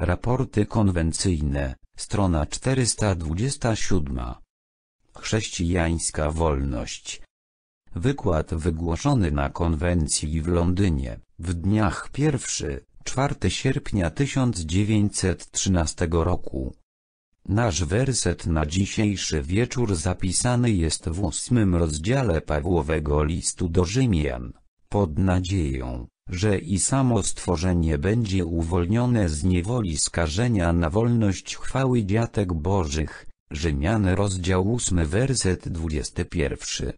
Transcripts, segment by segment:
Raporty konwencyjne, strona 427. Chrześcijańska wolność. Wykład wygłoszony na konwencji w Londynie, w dniach 1-4 sierpnia 1913 roku. Nasz werset na dzisiejszy wieczór zapisany jest w ósmym rozdziale Pawłowego listu do Rzymian, pod nadzieją, że i samo stworzenie będzie uwolnione z niewoli skażenia na wolność chwały dziatek bożych. Rzymian rozdział 8 werset 21.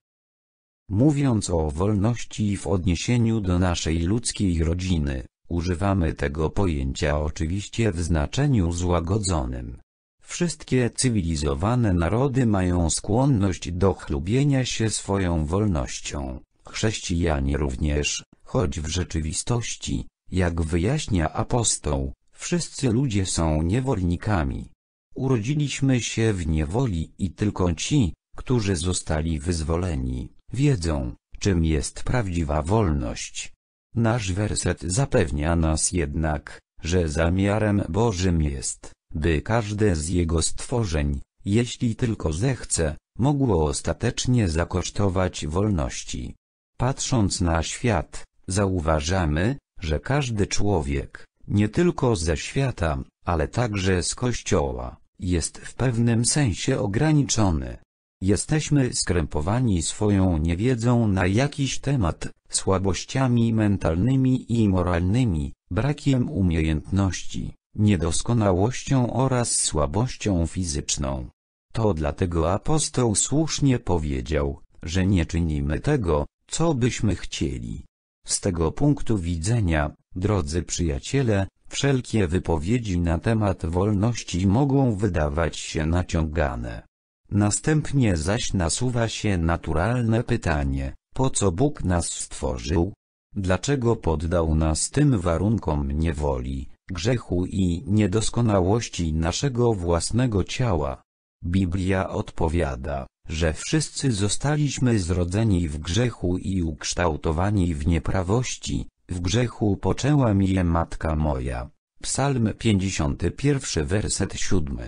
Mówiąc o wolności w odniesieniu do naszej ludzkiej rodziny, używamy tego pojęcia oczywiście w znaczeniu złagodzonym. Wszystkie cywilizowane narody mają skłonność do chlubienia się swoją wolnością, chrześcijanie również, choć w rzeczywistości, jak wyjaśnia apostoł, wszyscy ludzie są niewolnikami. Urodziliśmy się w niewoli i tylko ci, którzy zostali wyzwoleni, wiedzą, czym jest prawdziwa wolność. Nasz werset zapewnia nas jednak, że zamiarem Bożym jest, by każde z Jego stworzeń, jeśli tylko zechce, mogło ostatecznie zakosztować wolności. Patrząc na świat, zauważamy, że każdy człowiek, nie tylko ze świata, ale także z Kościoła, jest w pewnym sensie ograniczony. Jesteśmy skrępowani swoją niewiedzą na jakiś temat, słabościami mentalnymi i moralnymi, brakiem umiejętności, niedoskonałością oraz słabością fizyczną. To dlatego apostoł słusznie powiedział, że nie czynimy tego, co byśmy chcieli, z tego punktu widzenia, drodzy przyjaciele, wszelkie wypowiedzi na temat wolności mogą wydawać się naciągane. Następnie zaś nasuwa się naturalne pytanie, po co Bóg nas stworzył? Dlaczego poddał nas tym warunkom niewoli, grzechu i niedoskonałości naszego własnego ciała? Biblia odpowiada, że wszyscy zostaliśmy zrodzeni w grzechu i ukształtowani w nieprawości, w grzechu poczęła je matka moja. Psalm 51 werset 7.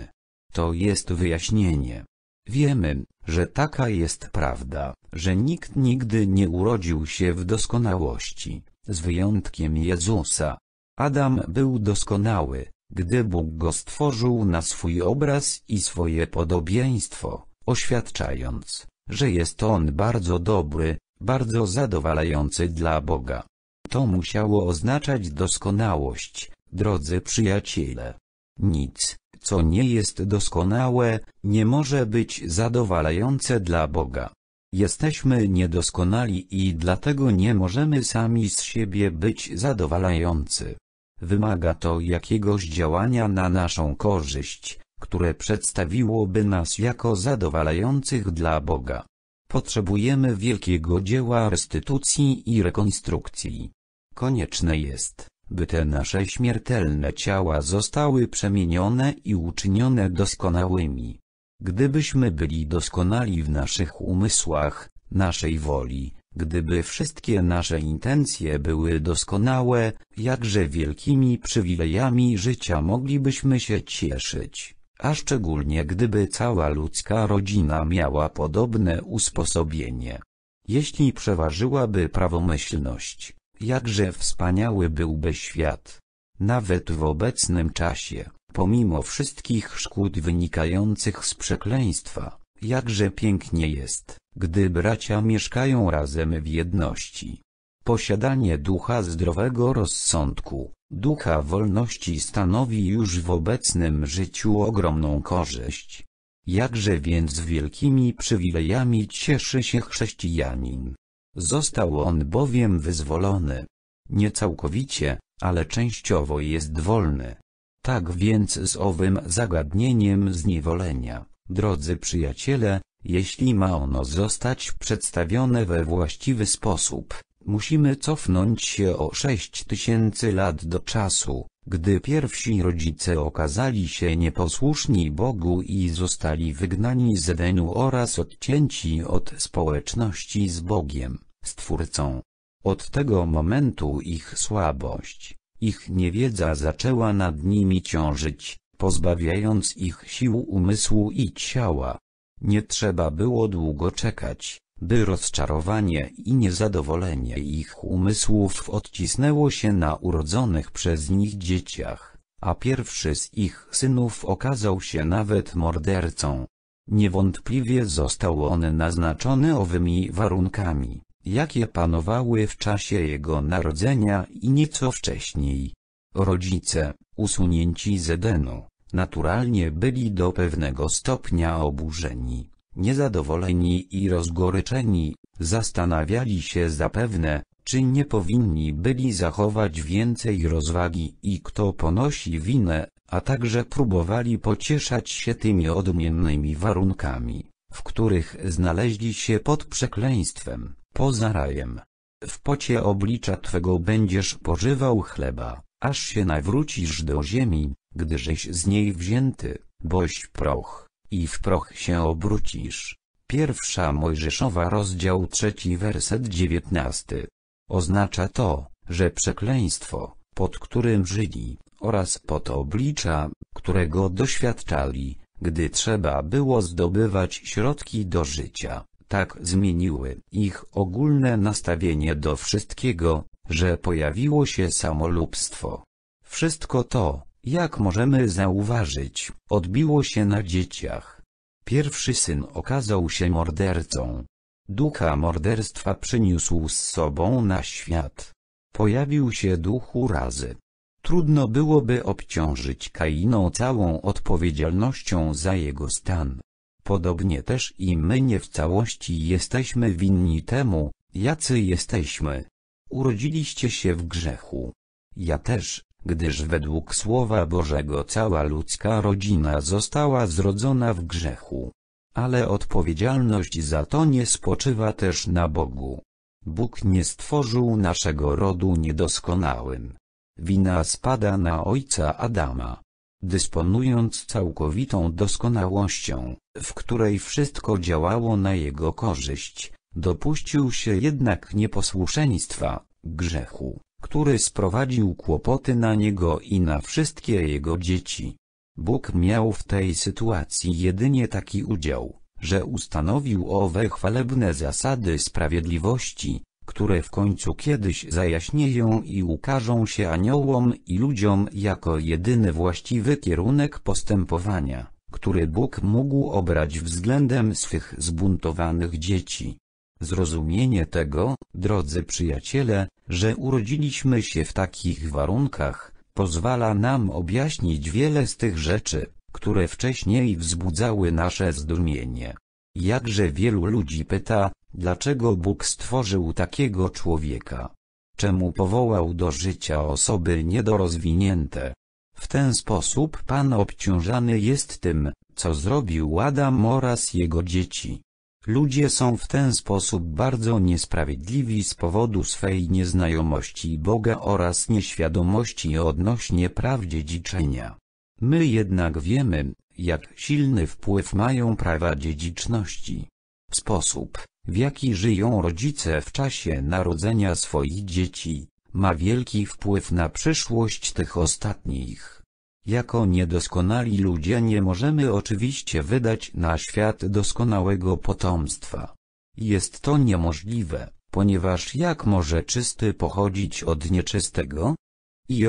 To jest wyjaśnienie. Wiemy, że taka jest prawda, że nikt nigdy nie urodził się w doskonałości, z wyjątkiem Jezusa. Adam był doskonały, gdy Bóg go stworzył na swój obraz i swoje podobieństwo oświadczając, że jest on bardzo dobry, bardzo zadowalający dla Boga. To musiało oznaczać doskonałość, drodzy przyjaciele. Nic, co nie jest doskonałe, nie może być zadowalające dla Boga. Jesteśmy niedoskonali i dlatego nie możemy sami z siebie być zadowalający. Wymaga to jakiegoś działania na naszą korzyść, które przedstawiłoby nas jako zadowalających dla Boga. Potrzebujemy wielkiego dzieła restytucji i rekonstrukcji. Konieczne jest, by te nasze śmiertelne ciała zostały przemienione i uczynione doskonałymi. Gdybyśmy byli doskonali w naszych umysłach, naszej woli, gdyby wszystkie nasze intencje były doskonałe, jakże wielkimi przywilejami życia moglibyśmy się cieszyć a szczególnie gdyby cała ludzka rodzina miała podobne usposobienie. Jeśli przeważyłaby prawomyślność, jakże wspaniały byłby świat. Nawet w obecnym czasie, pomimo wszystkich szkód wynikających z przekleństwa, jakże pięknie jest, gdy bracia mieszkają razem w jedności. Posiadanie ducha zdrowego rozsądku, Ducha wolności stanowi już w obecnym życiu ogromną korzyść. Jakże więc wielkimi przywilejami cieszy się chrześcijanin? Został on bowiem wyzwolony. Nie całkowicie, ale częściowo jest wolny. Tak więc z owym zagadnieniem zniewolenia, drodzy przyjaciele, jeśli ma ono zostać przedstawione we właściwy sposób, Musimy cofnąć się o sześć tysięcy lat do czasu, gdy pierwsi rodzice okazali się nieposłuszni Bogu i zostali wygnani z Edenu oraz odcięci od społeczności z Bogiem, Stwórcą. Od tego momentu ich słabość, ich niewiedza zaczęła nad nimi ciążyć, pozbawiając ich sił umysłu i ciała. Nie trzeba było długo czekać, by rozczarowanie i niezadowolenie ich umysłów odcisnęło się na urodzonych przez nich dzieciach, a pierwszy z ich synów okazał się nawet mordercą. Niewątpliwie został on naznaczony owymi warunkami, jakie panowały w czasie jego narodzenia i nieco wcześniej. Rodzice, usunięci z Edenu, naturalnie byli do pewnego stopnia oburzeni Niezadowoleni i rozgoryczeni, zastanawiali się zapewne, czy nie powinni byli zachować więcej rozwagi i kto ponosi winę, a także próbowali pocieszać się tymi odmiennymi warunkami, w których znaleźli się pod przekleństwem, poza rajem. W pocie oblicza Twego będziesz pożywał chleba, aż się nawrócisz do ziemi, gdyżeś z niej wzięty, boś proch i w proch się obrócisz. Pierwsza Mojżeszowa rozdział trzeci werset dziewiętnasty. Oznacza to, że przekleństwo, pod którym żyli, oraz pod oblicza, którego doświadczali, gdy trzeba było zdobywać środki do życia, tak zmieniły ich ogólne nastawienie do wszystkiego, że pojawiło się samolubstwo. Wszystko to, jak możemy zauważyć, odbiło się na dzieciach. Pierwszy syn okazał się mordercą. Ducha morderstwa przyniósł z sobą na świat. Pojawił się duch urazy. Trudno byłoby obciążyć Kainą całą odpowiedzialnością za jego stan. Podobnie też i my nie w całości jesteśmy winni temu, jacy jesteśmy. Urodziliście się w grzechu. Ja też, gdyż według Słowa Bożego cała ludzka rodzina została zrodzona w grzechu. Ale odpowiedzialność za to nie spoczywa też na Bogu. Bóg nie stworzył naszego rodu niedoskonałym. Wina spada na ojca Adama. Dysponując całkowitą doskonałością, w której wszystko działało na jego korzyść, dopuścił się jednak nieposłuszeństwa, grzechu który sprowadził kłopoty na niego i na wszystkie jego dzieci. Bóg miał w tej sytuacji jedynie taki udział, że ustanowił owe chwalebne zasady sprawiedliwości, które w końcu kiedyś zajaśnieją i ukażą się aniołom i ludziom jako jedyny właściwy kierunek postępowania, który Bóg mógł obrać względem swych zbuntowanych dzieci. Zrozumienie tego, drodzy przyjaciele, że urodziliśmy się w takich warunkach, pozwala nam objaśnić wiele z tych rzeczy, które wcześniej wzbudzały nasze zdumienie. Jakże wielu ludzi pyta, dlaczego Bóg stworzył takiego człowieka? Czemu powołał do życia osoby niedorozwinięte? W ten sposób Pan obciążany jest tym, co zrobił Adam oraz jego dzieci. Ludzie są w ten sposób bardzo niesprawiedliwi z powodu swej nieznajomości Boga oraz nieświadomości odnośnie praw dziedziczenia. My jednak wiemy, jak silny wpływ mają prawa dziedziczności. Sposób, w jaki żyją rodzice w czasie narodzenia swoich dzieci, ma wielki wpływ na przyszłość tych ostatnich. Jako niedoskonali ludzie nie możemy oczywiście wydać na świat doskonałego potomstwa. Jest to niemożliwe, ponieważ jak może czysty pochodzić od nieczystego?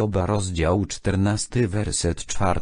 oba rozdział 14 werset 4,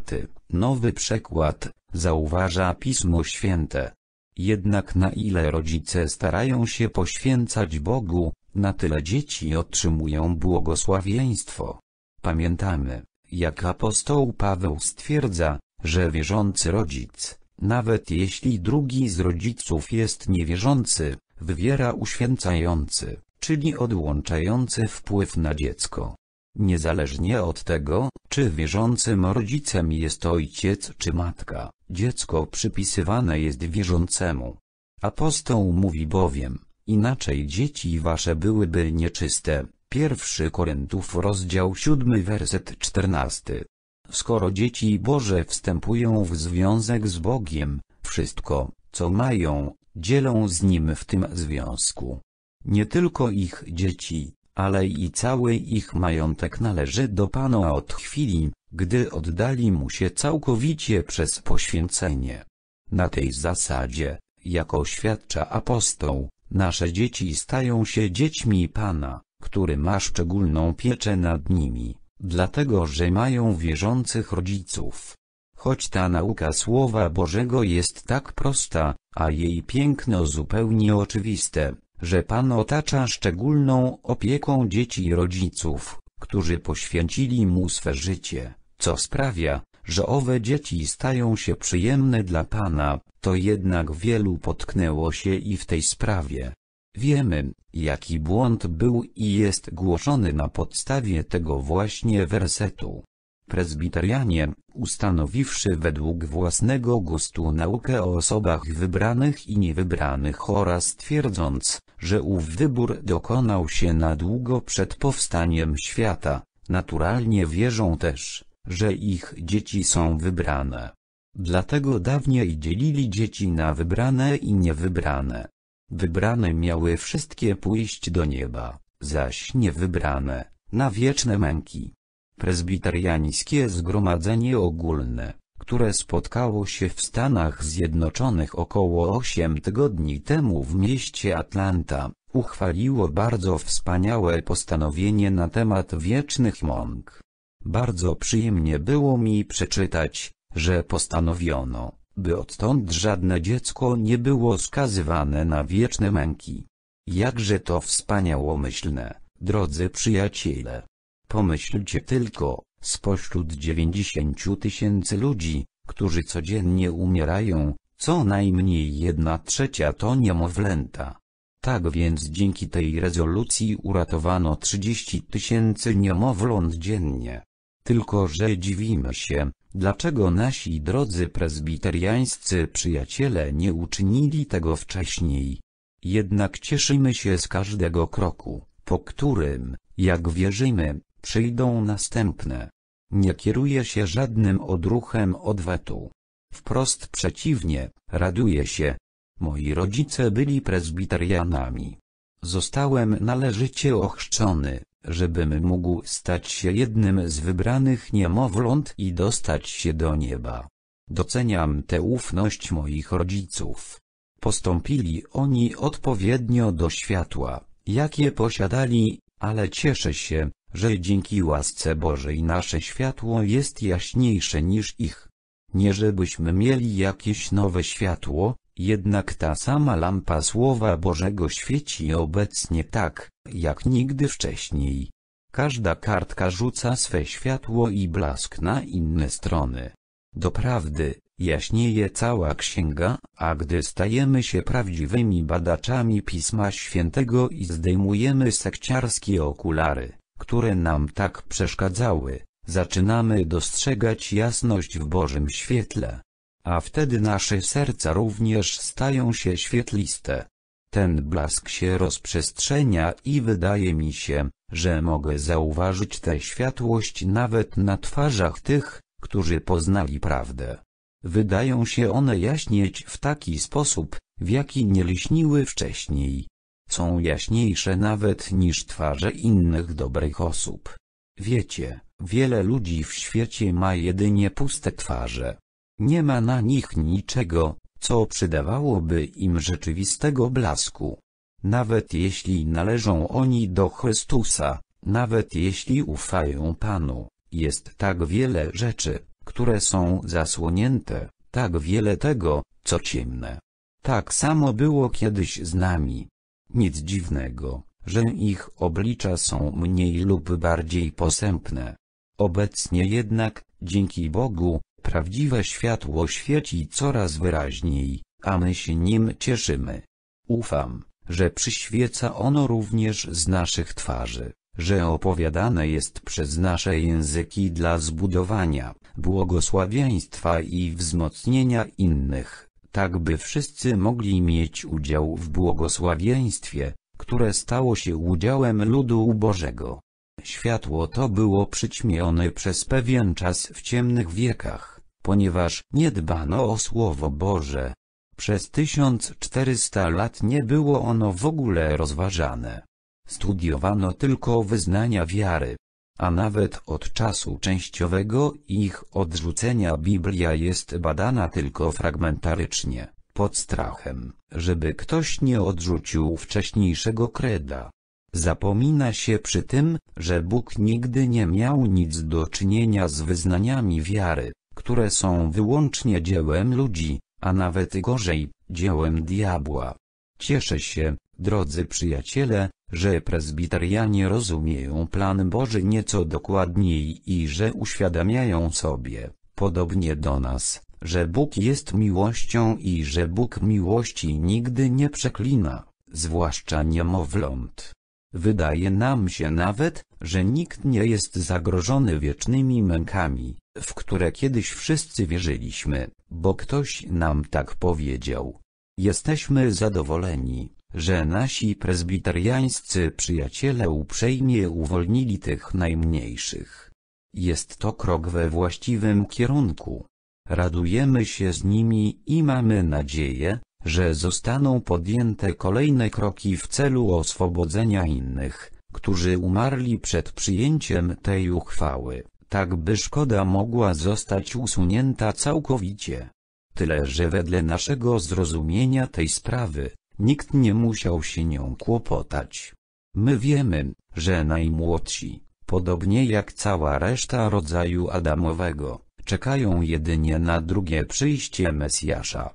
nowy przekład, zauważa Pismo Święte. Jednak na ile rodzice starają się poświęcać Bogu, na tyle dzieci otrzymują błogosławieństwo. Pamiętamy, jak apostoł Paweł stwierdza, że wierzący rodzic, nawet jeśli drugi z rodziców jest niewierzący, wywiera uświęcający, czyli odłączający wpływ na dziecko. Niezależnie od tego, czy wierzącym rodzicem jest ojciec czy matka, dziecko przypisywane jest wierzącemu. Apostoł mówi bowiem, inaczej dzieci wasze byłyby nieczyste, 1 Korintów rozdział 7 werset 14. Skoro dzieci Boże wstępują w związek z Bogiem, wszystko, co mają, dzielą z Nim w tym związku. Nie tylko ich dzieci, ale i cały ich majątek należy do Pana od chwili, gdy oddali Mu się całkowicie przez poświęcenie. Na tej zasadzie, jako świadcza apostoł, nasze dzieci stają się dziećmi Pana który ma szczególną pieczę nad nimi, dlatego że mają wierzących rodziców. Choć ta nauka Słowa Bożego jest tak prosta, a jej piękno zupełnie oczywiste, że Pan otacza szczególną opieką dzieci i rodziców, którzy poświęcili Mu swe życie, co sprawia, że owe dzieci stają się przyjemne dla Pana, to jednak wielu potknęło się i w tej sprawie. Wiemy, jaki błąd był i jest głoszony na podstawie tego właśnie wersetu. Prezbiterianie, ustanowiwszy według własnego gustu naukę o osobach wybranych i niewybranych oraz twierdząc, że ów wybór dokonał się na długo przed powstaniem świata, naturalnie wierzą też, że ich dzieci są wybrane. Dlatego dawniej dzielili dzieci na wybrane i niewybrane. Wybrane miały wszystkie pójść do nieba, zaś niewybrane, na wieczne męki. Prezbiteriańskie Zgromadzenie Ogólne, które spotkało się w Stanach Zjednoczonych około 8 tygodni temu w mieście Atlanta, uchwaliło bardzo wspaniałe postanowienie na temat wiecznych mąk. Bardzo przyjemnie było mi przeczytać, że postanowiono, by odtąd żadne dziecko nie było skazywane na wieczne męki. Jakże to wspaniałomyślne, drodzy przyjaciele. Pomyślcie tylko, spośród 90 tysięcy ludzi, którzy codziennie umierają, co najmniej jedna trzecia to niemowlęta. Tak więc dzięki tej rezolucji uratowano 30 tysięcy niemowląt dziennie. Tylko że dziwimy się, dlaczego nasi drodzy prezbiteriańscy przyjaciele nie uczynili tego wcześniej. Jednak cieszymy się z każdego kroku, po którym, jak wierzymy, przyjdą następne. Nie kieruje się żadnym odruchem odwetu. Wprost przeciwnie, raduje się. Moi rodzice byli prezbiterianami. Zostałem należycie ochrzczony, żebym mógł stać się jednym z wybranych niemowląt i dostać się do nieba. Doceniam tę ufność moich rodziców. Postąpili oni odpowiednio do światła, jakie posiadali, ale cieszę się, że dzięki łasce Bożej nasze światło jest jaśniejsze niż ich. Nie żebyśmy mieli jakieś nowe światło, jednak ta sama lampa Słowa Bożego świeci obecnie tak, jak nigdy wcześniej. Każda kartka rzuca swe światło i blask na inne strony. Doprawdy, jaśnieje cała księga, a gdy stajemy się prawdziwymi badaczami Pisma Świętego i zdejmujemy sekciarskie okulary, które nam tak przeszkadzały, zaczynamy dostrzegać jasność w Bożym świetle a wtedy nasze serca również stają się świetliste. Ten blask się rozprzestrzenia i wydaje mi się, że mogę zauważyć tę światłość nawet na twarzach tych, którzy poznali prawdę. Wydają się one jaśnieć w taki sposób, w jaki nie lśniły wcześniej. Są jaśniejsze nawet niż twarze innych dobrych osób. Wiecie, wiele ludzi w świecie ma jedynie puste twarze. Nie ma na nich niczego, co przydawałoby im rzeczywistego blasku. Nawet jeśli należą oni do Chrystusa, nawet jeśli ufają Panu, jest tak wiele rzeczy, które są zasłonięte, tak wiele tego, co ciemne. Tak samo było kiedyś z nami. Nic dziwnego, że ich oblicza są mniej lub bardziej posępne. Obecnie jednak, dzięki Bogu, Prawdziwe światło świeci coraz wyraźniej, a my się nim cieszymy. Ufam, że przyświeca ono również z naszych twarzy, że opowiadane jest przez nasze języki dla zbudowania, błogosławieństwa i wzmocnienia innych, tak by wszyscy mogli mieć udział w błogosławieństwie, które stało się udziałem ludu ubożego. Światło to było przyćmione przez pewien czas w ciemnych wiekach ponieważ nie dbano o Słowo Boże. Przez 1400 lat nie było ono w ogóle rozważane. Studiowano tylko wyznania wiary. A nawet od czasu częściowego ich odrzucenia Biblia jest badana tylko fragmentarycznie, pod strachem, żeby ktoś nie odrzucił wcześniejszego kreda. Zapomina się przy tym, że Bóg nigdy nie miał nic do czynienia z wyznaniami wiary które są wyłącznie dziełem ludzi, a nawet gorzej, dziełem diabła. Cieszę się, drodzy przyjaciele, że prezbiterianie rozumieją plan Boży nieco dokładniej i że uświadamiają sobie, podobnie do nas, że Bóg jest miłością i że Bóg miłości nigdy nie przeklina, zwłaszcza niemowląt. Wydaje nam się nawet, że nikt nie jest zagrożony wiecznymi mękami, w które kiedyś wszyscy wierzyliśmy, bo ktoś nam tak powiedział. Jesteśmy zadowoleni, że nasi prezbiteriańscy przyjaciele uprzejmie uwolnili tych najmniejszych. Jest to krok we właściwym kierunku. Radujemy się z nimi i mamy nadzieję, że zostaną podjęte kolejne kroki w celu oswobodzenia innych, którzy umarli przed przyjęciem tej uchwały, tak by szkoda mogła zostać usunięta całkowicie. Tyle, że wedle naszego zrozumienia tej sprawy, nikt nie musiał się nią kłopotać. My wiemy, że najmłodsi, podobnie jak cała reszta rodzaju Adamowego, czekają jedynie na drugie przyjście Mesjasza.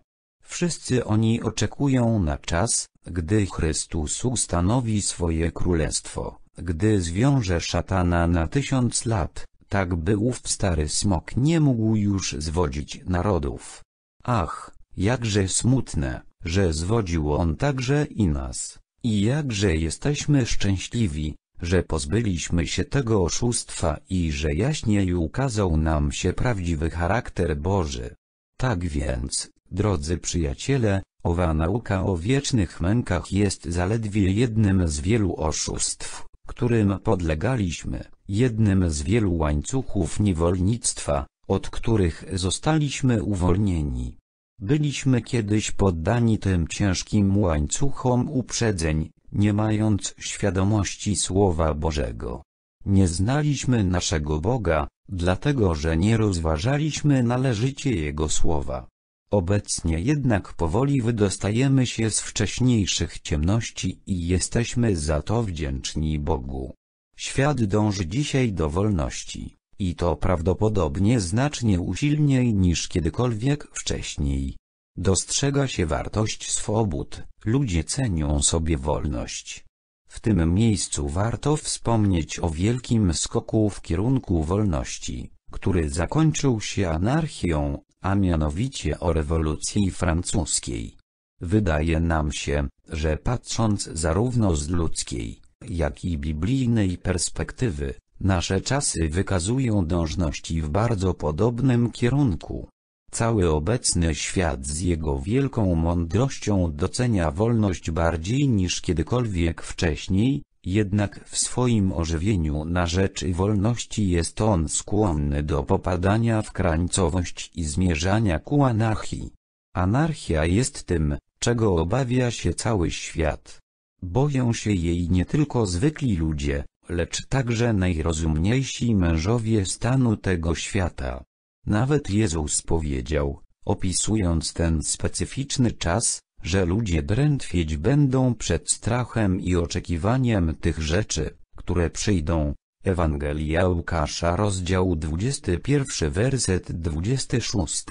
Wszyscy oni oczekują na czas, gdy Chrystus ustanowi swoje królestwo, gdy zwiąże szatana na tysiąc lat, tak by ów stary smok nie mógł już zwodzić narodów. Ach, jakże smutne, że zwodził on także i nas, i jakże jesteśmy szczęśliwi, że pozbyliśmy się tego oszustwa i że jaśniej ukazał nam się prawdziwy charakter Boży. Tak więc, Drodzy przyjaciele, owa nauka o wiecznych mękach jest zaledwie jednym z wielu oszustw, którym podlegaliśmy, jednym z wielu łańcuchów niewolnictwa, od których zostaliśmy uwolnieni. Byliśmy kiedyś poddani tym ciężkim łańcuchom uprzedzeń, nie mając świadomości Słowa Bożego. Nie znaliśmy naszego Boga, dlatego że nie rozważaliśmy należycie Jego Słowa. Obecnie jednak powoli wydostajemy się z wcześniejszych ciemności i jesteśmy za to wdzięczni Bogu. Świat dąży dzisiaj do wolności, i to prawdopodobnie znacznie usilniej niż kiedykolwiek wcześniej. Dostrzega się wartość swobód, ludzie cenią sobie wolność. W tym miejscu warto wspomnieć o wielkim skoku w kierunku wolności, który zakończył się anarchią, a mianowicie o rewolucji francuskiej. Wydaje nam się, że patrząc zarówno z ludzkiej, jak i biblijnej perspektywy, nasze czasy wykazują dążności w bardzo podobnym kierunku. Cały obecny świat z jego wielką mądrością docenia wolność bardziej niż kiedykolwiek wcześniej, jednak w swoim ożywieniu na rzecz wolności jest on skłonny do popadania w krańcowość i zmierzania ku anarchii. Anarchia jest tym, czego obawia się cały świat. Boją się jej nie tylko zwykli ludzie, lecz także najrozumniejsi mężowie stanu tego świata. Nawet Jezus powiedział, opisując ten specyficzny czas, że ludzie drętwieć będą przed strachem i oczekiwaniem tych rzeczy, które przyjdą. Ewangelia Łukasza rozdział 21 werset 26.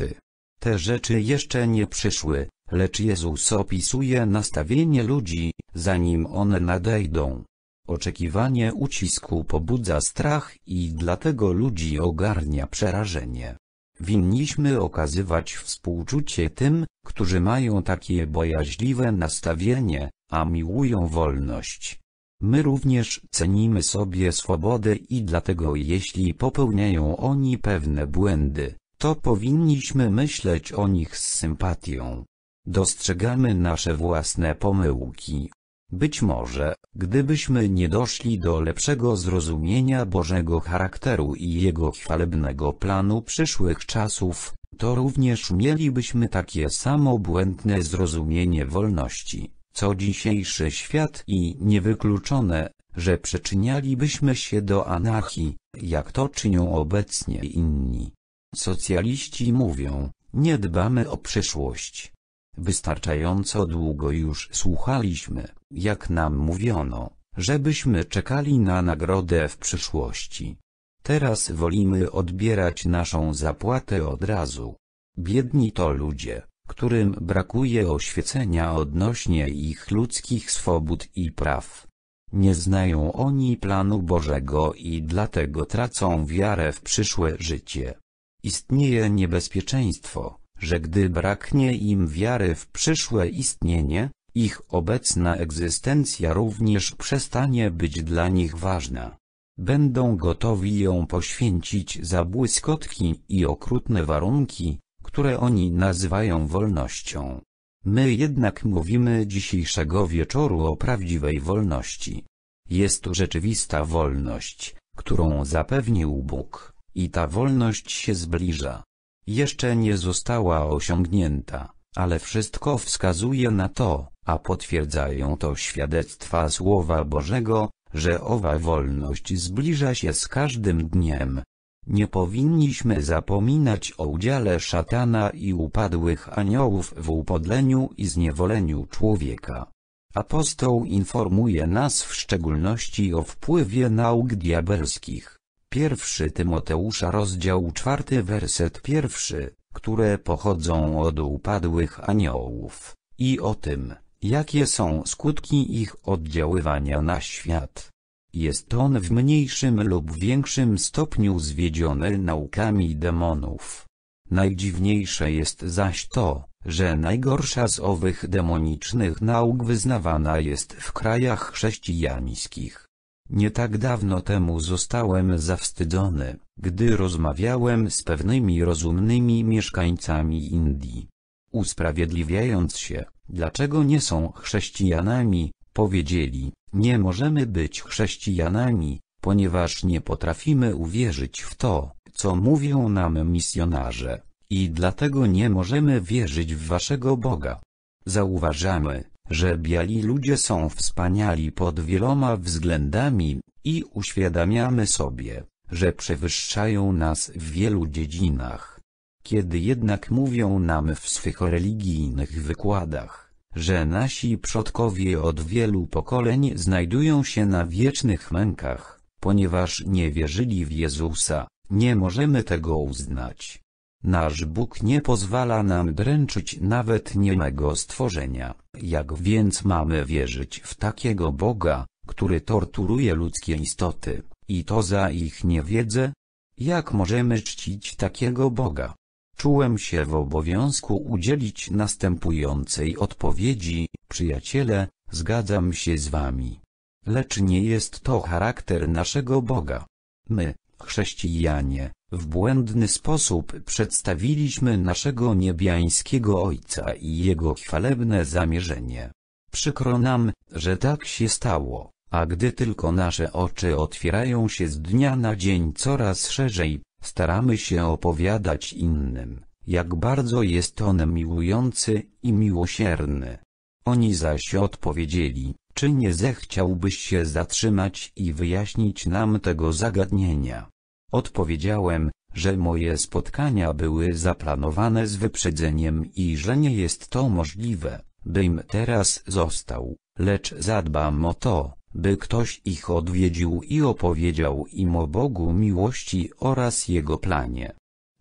Te rzeczy jeszcze nie przyszły, lecz Jezus opisuje nastawienie ludzi, zanim one nadejdą. Oczekiwanie ucisku pobudza strach i dlatego ludzi ogarnia przerażenie. Winniśmy okazywać współczucie tym, którzy mają takie bojaźliwe nastawienie, a miłują wolność. My również cenimy sobie swobodę i dlatego jeśli popełniają oni pewne błędy, to powinniśmy myśleć o nich z sympatią. Dostrzegamy nasze własne pomyłki, być może, gdybyśmy nie doszli do lepszego zrozumienia Bożego charakteru i Jego chwalebnego planu przyszłych czasów, to również mielibyśmy takie samo błędne zrozumienie wolności, co dzisiejszy świat i niewykluczone, że przyczynialibyśmy się do anarchii, jak to czynią obecnie inni. Socjaliści mówią, nie dbamy o przyszłość. Wystarczająco długo już słuchaliśmy, jak nam mówiono, żebyśmy czekali na nagrodę w przyszłości. Teraz wolimy odbierać naszą zapłatę od razu. Biedni to ludzie, którym brakuje oświecenia odnośnie ich ludzkich swobód i praw. Nie znają oni planu Bożego i dlatego tracą wiarę w przyszłe życie. Istnieje niebezpieczeństwo, że gdy braknie im wiary w przyszłe istnienie, ich obecna egzystencja również przestanie być dla nich ważna. Będą gotowi ją poświęcić za błyskotki i okrutne warunki, które oni nazywają wolnością. My jednak mówimy dzisiejszego wieczoru o prawdziwej wolności. Jest to rzeczywista wolność, którą zapewnił Bóg, i ta wolność się zbliża jeszcze nie została osiągnięta, ale wszystko wskazuje na to, a potwierdzają to świadectwa Słowa Bożego, że owa wolność zbliża się z każdym dniem. Nie powinniśmy zapominać o udziale szatana i upadłych aniołów w upodleniu i zniewoleniu człowieka. Apostoł informuje nas w szczególności o wpływie nauk diabelskich. Pierwszy Tymoteusza rozdział czwarty werset pierwszy, które pochodzą od upadłych aniołów, i o tym, jakie są skutki ich oddziaływania na świat. Jest on w mniejszym lub większym stopniu zwiedziony naukami demonów. Najdziwniejsze jest zaś to, że najgorsza z owych demonicznych nauk wyznawana jest w krajach chrześcijańskich. Nie tak dawno temu zostałem zawstydzony, gdy rozmawiałem z pewnymi rozumnymi mieszkańcami Indii. Usprawiedliwiając się, dlaczego nie są chrześcijanami, powiedzieli, nie możemy być chrześcijanami, ponieważ nie potrafimy uwierzyć w to, co mówią nam misjonarze, i dlatego nie możemy wierzyć w waszego Boga. Zauważamy, że biali ludzie są wspaniali pod wieloma względami, i uświadamiamy sobie, że przewyższają nas w wielu dziedzinach. Kiedy jednak mówią nam w swych religijnych wykładach, że nasi przodkowie od wielu pokoleń znajdują się na wiecznych mękach, ponieważ nie wierzyli w Jezusa, nie możemy tego uznać Nasz Bóg nie pozwala nam dręczyć nawet niemego stworzenia, jak więc mamy wierzyć w takiego Boga, który torturuje ludzkie istoty, i to za ich niewiedzę? Jak możemy czcić takiego Boga? Czułem się w obowiązku udzielić następującej odpowiedzi, przyjaciele, zgadzam się z wami. Lecz nie jest to charakter naszego Boga. My, chrześcijanie, w błędny sposób przedstawiliśmy naszego niebiańskiego Ojca i Jego chwalebne zamierzenie. Przykro nam, że tak się stało, a gdy tylko nasze oczy otwierają się z dnia na dzień coraz szerzej, staramy się opowiadać innym, jak bardzo jest On miłujący i miłosierny. Oni zaś odpowiedzieli, czy nie zechciałbyś się zatrzymać i wyjaśnić nam tego zagadnienia? Odpowiedziałem, że moje spotkania były zaplanowane z wyprzedzeniem i że nie jest to możliwe, bym teraz został, lecz zadbam o to, by ktoś ich odwiedził i opowiedział im o Bogu miłości oraz Jego planie.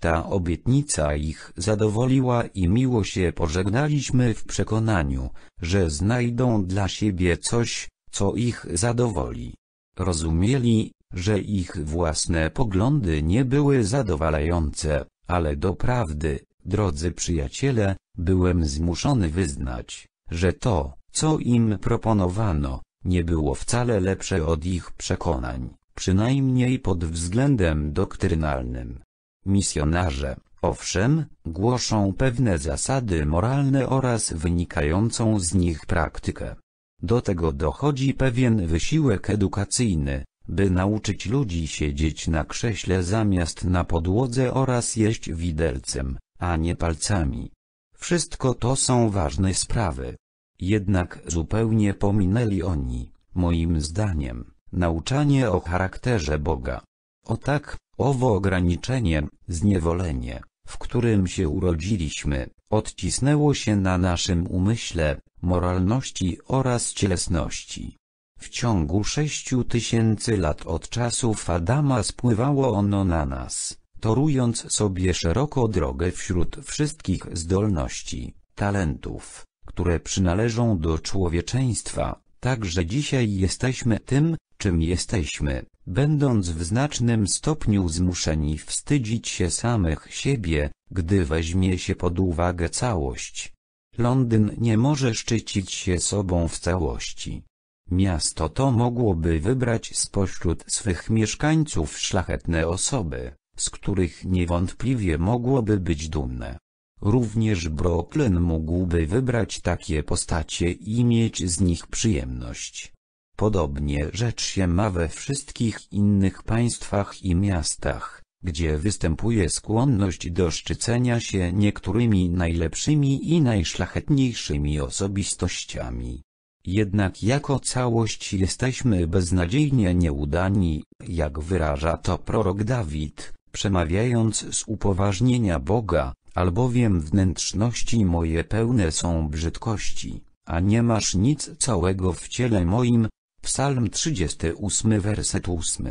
Ta obietnica ich zadowoliła i miło się pożegnaliśmy w przekonaniu, że znajdą dla siebie coś, co ich zadowoli. Rozumieli, że ich własne poglądy nie były zadowalające, ale doprawdy, drodzy przyjaciele, byłem zmuszony wyznać, że to, co im proponowano, nie było wcale lepsze od ich przekonań, przynajmniej pod względem doktrynalnym. Misjonarze, owszem, głoszą pewne zasady moralne oraz wynikającą z nich praktykę. Do tego dochodzi pewien wysiłek edukacyjny, by nauczyć ludzi siedzieć na krześle zamiast na podłodze oraz jeść widelcem, a nie palcami. Wszystko to są ważne sprawy. Jednak zupełnie pominęli oni, moim zdaniem, nauczanie o charakterze Boga. O tak, owo ograniczenie, zniewolenie, w którym się urodziliśmy, odcisnęło się na naszym umyśle, moralności oraz cielesności. W ciągu sześciu tysięcy lat od czasów Adama spływało ono na nas, torując sobie szeroko drogę wśród wszystkich zdolności, talentów, które przynależą do człowieczeństwa, także dzisiaj jesteśmy tym, czym jesteśmy, będąc w znacznym stopniu zmuszeni wstydzić się samych siebie, gdy weźmie się pod uwagę całość. Londyn nie może szczycić się sobą w całości. Miasto to mogłoby wybrać spośród swych mieszkańców szlachetne osoby, z których niewątpliwie mogłoby być dumne. Również Brooklyn mógłby wybrać takie postacie i mieć z nich przyjemność. Podobnie rzecz się ma we wszystkich innych państwach i miastach, gdzie występuje skłonność do szczycenia się niektórymi najlepszymi i najszlachetniejszymi osobistościami. Jednak jako całość jesteśmy beznadziejnie nieudani, jak wyraża to prorok Dawid, przemawiając z upoważnienia Boga, albowiem wnętrzności moje pełne są brzydkości, a nie masz nic całego w ciele moim. Psalm 38 werset 8.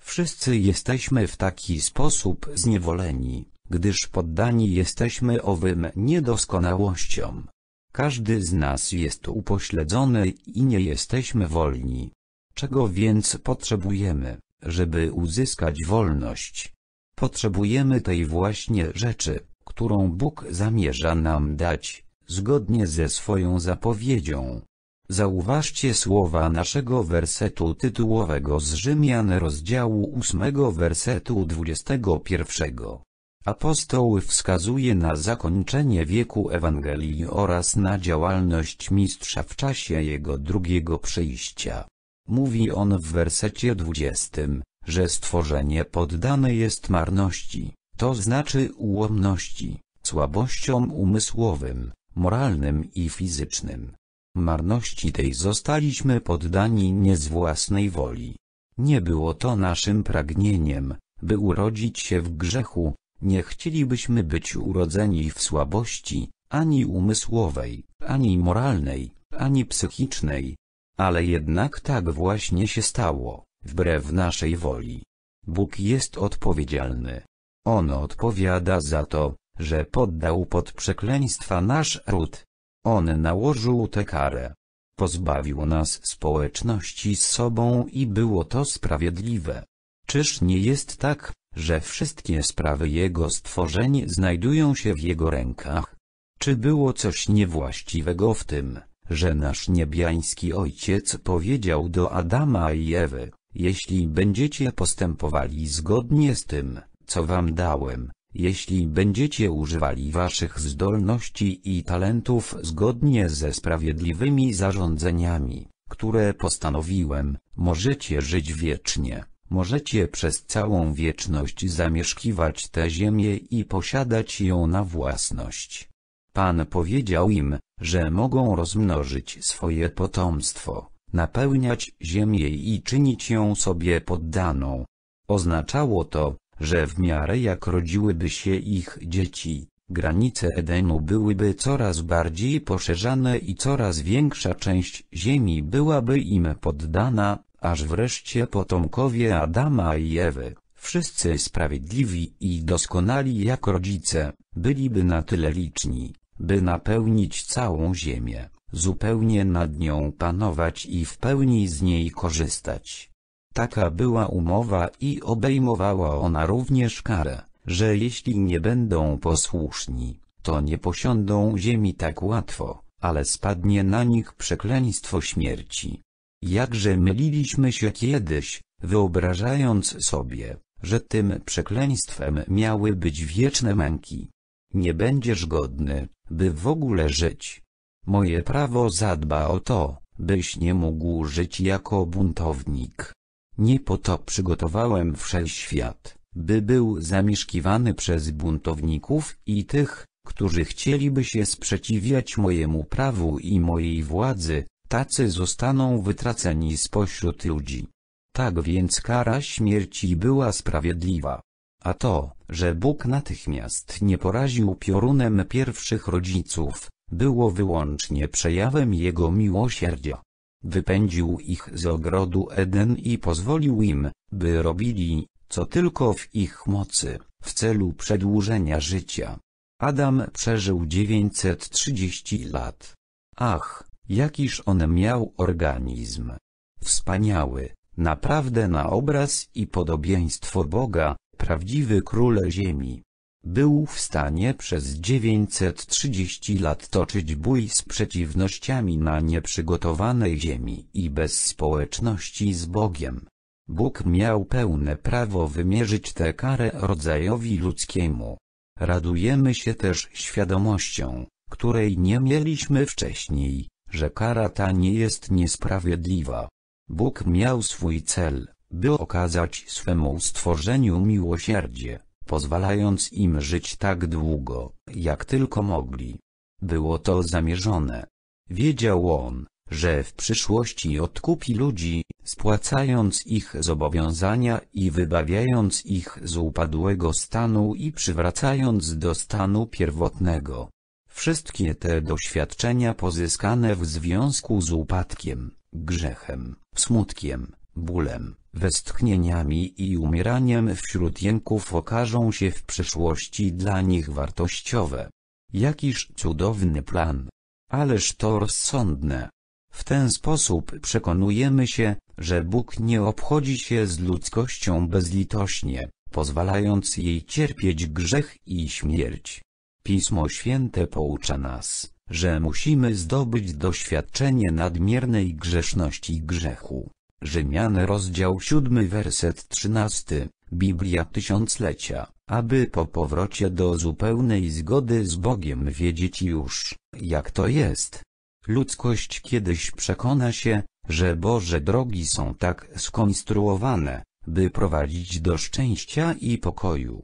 Wszyscy jesteśmy w taki sposób zniewoleni, gdyż poddani jesteśmy owym niedoskonałościom. Każdy z nas jest upośledzony i nie jesteśmy wolni. Czego więc potrzebujemy, żeby uzyskać wolność? Potrzebujemy tej właśnie rzeczy, którą Bóg zamierza nam dać, zgodnie ze swoją zapowiedzią. Zauważcie słowa naszego wersetu tytułowego z Rzymian rozdziału 8 wersetu 21. Apostoł wskazuje na zakończenie wieku Ewangelii oraz na działalność Mistrza w czasie jego drugiego przyjścia. Mówi on w wersecie 20, że stworzenie poddane jest marności, to znaczy ułomności, słabościom umysłowym, moralnym i fizycznym. Marności tej zostaliśmy poddani nie z własnej woli. Nie było to naszym pragnieniem, by urodzić się w grzechu, nie chcielibyśmy być urodzeni w słabości, ani umysłowej, ani moralnej, ani psychicznej. Ale jednak tak właśnie się stało, wbrew naszej woli. Bóg jest odpowiedzialny. On odpowiada za to, że poddał pod przekleństwa nasz ród. On nałożył tę karę. Pozbawił nas społeczności z sobą i było to sprawiedliwe. Czyż nie jest tak? że wszystkie sprawy jego stworzeń znajdują się w jego rękach. Czy było coś niewłaściwego w tym, że nasz niebiański ojciec powiedział do Adama i Ewy, jeśli będziecie postępowali zgodnie z tym, co wam dałem, jeśli będziecie używali waszych zdolności i talentów zgodnie ze sprawiedliwymi zarządzeniami, które postanowiłem, możecie żyć wiecznie. Możecie przez całą wieczność zamieszkiwać tę ziemię i posiadać ją na własność. Pan powiedział im, że mogą rozmnożyć swoje potomstwo, napełniać ziemię i czynić ją sobie poddaną. Oznaczało to, że w miarę jak rodziłyby się ich dzieci, granice Edenu byłyby coraz bardziej poszerzane i coraz większa część ziemi byłaby im poddana, aż wreszcie potomkowie Adama i Ewy, wszyscy sprawiedliwi i doskonali jak rodzice, byliby na tyle liczni, by napełnić całą ziemię, zupełnie nad nią panować i w pełni z niej korzystać. Taka była umowa i obejmowała ona również karę, że jeśli nie będą posłuszni, to nie posiądą ziemi tak łatwo, ale spadnie na nich przekleństwo śmierci. Jakże myliliśmy się kiedyś, wyobrażając sobie, że tym przekleństwem miały być wieczne męki. Nie będziesz godny, by w ogóle żyć. Moje prawo zadba o to, byś nie mógł żyć jako buntownik. Nie po to przygotowałem wszechświat, by był zamieszkiwany przez buntowników i tych, którzy chcieliby się sprzeciwiać mojemu prawu i mojej władzy, tacy zostaną wytraceni spośród ludzi. Tak więc kara śmierci była sprawiedliwa. A to, że Bóg natychmiast nie poraził piorunem pierwszych rodziców, było wyłącznie przejawem Jego miłosierdzia. Wypędził ich z ogrodu Eden i pozwolił im, by robili, co tylko w ich mocy, w celu przedłużenia życia. Adam przeżył 930 lat. Ach, Jakiż on miał organizm. Wspaniały, naprawdę na obraz i podobieństwo Boga, prawdziwy król ziemi. Był w stanie przez 930 lat toczyć bój z przeciwnościami na nieprzygotowanej ziemi i bez społeczności z Bogiem. Bóg miał pełne prawo wymierzyć tę karę rodzajowi ludzkiemu. Radujemy się też świadomością, której nie mieliśmy wcześniej, że kara ta nie jest niesprawiedliwa. Bóg miał swój cel, by okazać swemu stworzeniu miłosierdzie, pozwalając im żyć tak długo, jak tylko mogli. Było to zamierzone. Wiedział on, że w przyszłości odkupi ludzi, spłacając ich zobowiązania i wybawiając ich z upadłego stanu i przywracając do stanu pierwotnego. Wszystkie te doświadczenia pozyskane w związku z upadkiem, grzechem, smutkiem, bólem, westchnieniami i umieraniem wśród jęków okażą się w przyszłości dla nich wartościowe. Jakiż cudowny plan! Ależ to rozsądne! W ten sposób przekonujemy się, że Bóg nie obchodzi się z ludzkością bezlitośnie, pozwalając jej cierpieć grzech i śmierć. Pismo Święte poucza nas, że musimy zdobyć doświadczenie nadmiernej grzeszności i grzechu. Rzymian rozdział 7 werset 13, Biblia Tysiąclecia, aby po powrocie do zupełnej zgody z Bogiem wiedzieć już, jak to jest. Ludzkość kiedyś przekona się, że Boże drogi są tak skonstruowane, by prowadzić do szczęścia i pokoju.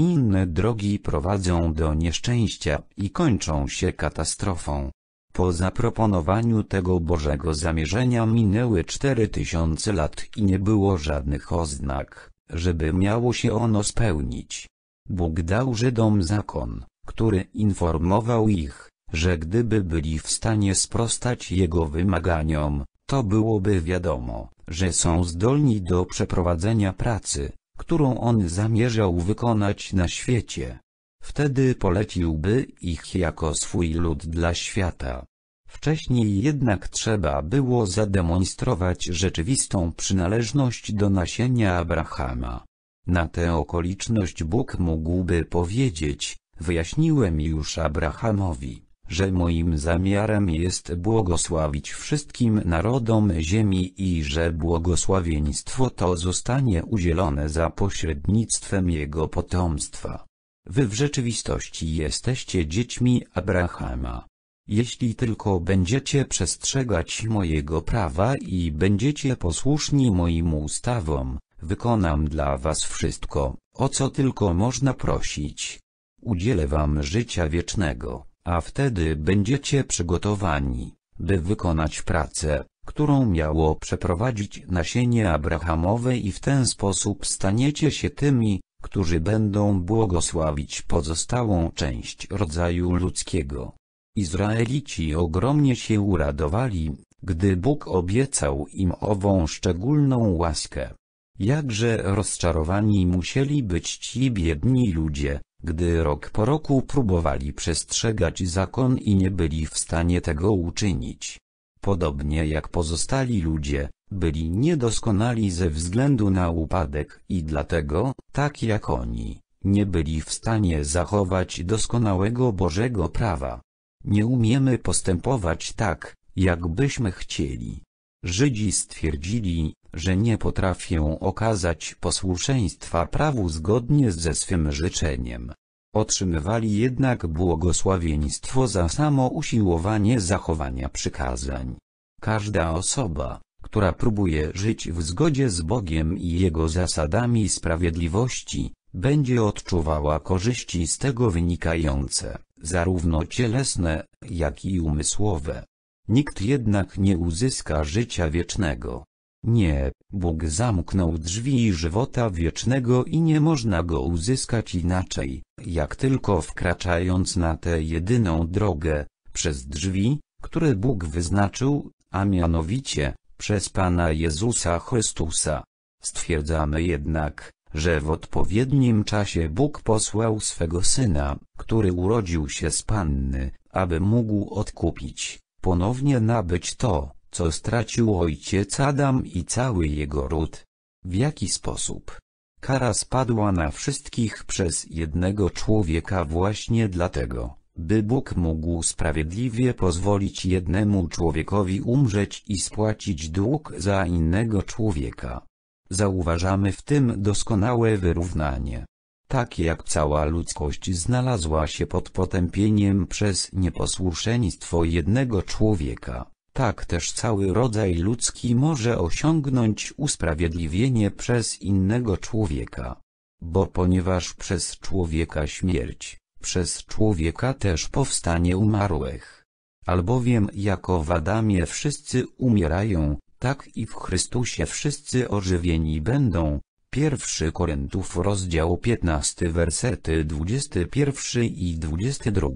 Inne drogi prowadzą do nieszczęścia i kończą się katastrofą. Po zaproponowaniu tego Bożego zamierzenia minęły cztery tysiące lat i nie było żadnych oznak, żeby miało się ono spełnić. Bóg dał Żydom zakon, który informował ich, że gdyby byli w stanie sprostać jego wymaganiom, to byłoby wiadomo, że są zdolni do przeprowadzenia pracy, którą on zamierzał wykonać na świecie. Wtedy poleciłby ich jako swój lud dla świata. Wcześniej jednak trzeba było zademonstrować rzeczywistą przynależność do nasienia Abrahama. Na tę okoliczność Bóg mógłby powiedzieć, wyjaśniłem już Abrahamowi że moim zamiarem jest błogosławić wszystkim narodom ziemi i że błogosławieństwo to zostanie udzielone za pośrednictwem jego potomstwa. Wy w rzeczywistości jesteście dziećmi Abrahama. Jeśli tylko będziecie przestrzegać mojego prawa i będziecie posłuszni moim ustawom, wykonam dla was wszystko, o co tylko można prosić. Udzielę wam życia wiecznego a wtedy będziecie przygotowani, by wykonać pracę, którą miało przeprowadzić nasienie Abrahamowe i w ten sposób staniecie się tymi, którzy będą błogosławić pozostałą część rodzaju ludzkiego. Izraelici ogromnie się uradowali, gdy Bóg obiecał im ową szczególną łaskę. Jakże rozczarowani musieli być ci biedni ludzie, gdy rok po roku próbowali przestrzegać zakon i nie byli w stanie tego uczynić. Podobnie jak pozostali ludzie, byli niedoskonali ze względu na upadek i dlatego, tak jak oni, nie byli w stanie zachować doskonałego Bożego prawa. Nie umiemy postępować tak, jakbyśmy chcieli. Żydzi stwierdzili, że nie potrafię okazać posłuszeństwa prawu zgodnie ze swym życzeniem. Otrzymywali jednak błogosławieństwo za samo usiłowanie zachowania przykazań. Każda osoba, która próbuje żyć w zgodzie z Bogiem i Jego zasadami sprawiedliwości, będzie odczuwała korzyści z tego wynikające, zarówno cielesne, jak i umysłowe. Nikt jednak nie uzyska życia wiecznego, nie, Bóg zamknął drzwi żywota wiecznego i nie można go uzyskać inaczej, jak tylko wkraczając na tę jedyną drogę, przez drzwi, które Bóg wyznaczył, a mianowicie, przez Pana Jezusa Chrystusa. Stwierdzamy jednak, że w odpowiednim czasie Bóg posłał swego Syna, który urodził się z Panny, aby mógł odkupić, ponownie nabyć to, co stracił ojciec Adam i cały jego ród. W jaki sposób? Kara spadła na wszystkich przez jednego człowieka właśnie dlatego, by Bóg mógł sprawiedliwie pozwolić jednemu człowiekowi umrzeć i spłacić dług za innego człowieka. Zauważamy w tym doskonałe wyrównanie. Tak jak cała ludzkość znalazła się pod potępieniem przez nieposłuszeństwo jednego człowieka, tak też cały rodzaj ludzki może osiągnąć usprawiedliwienie przez innego człowieka. Bo ponieważ przez człowieka śmierć, przez człowieka też powstanie umarłych. Albowiem jako w Adamie wszyscy umierają, tak i w Chrystusie wszyscy ożywieni będą. 1 Koryntów rozdział 15 wersety 21 i 22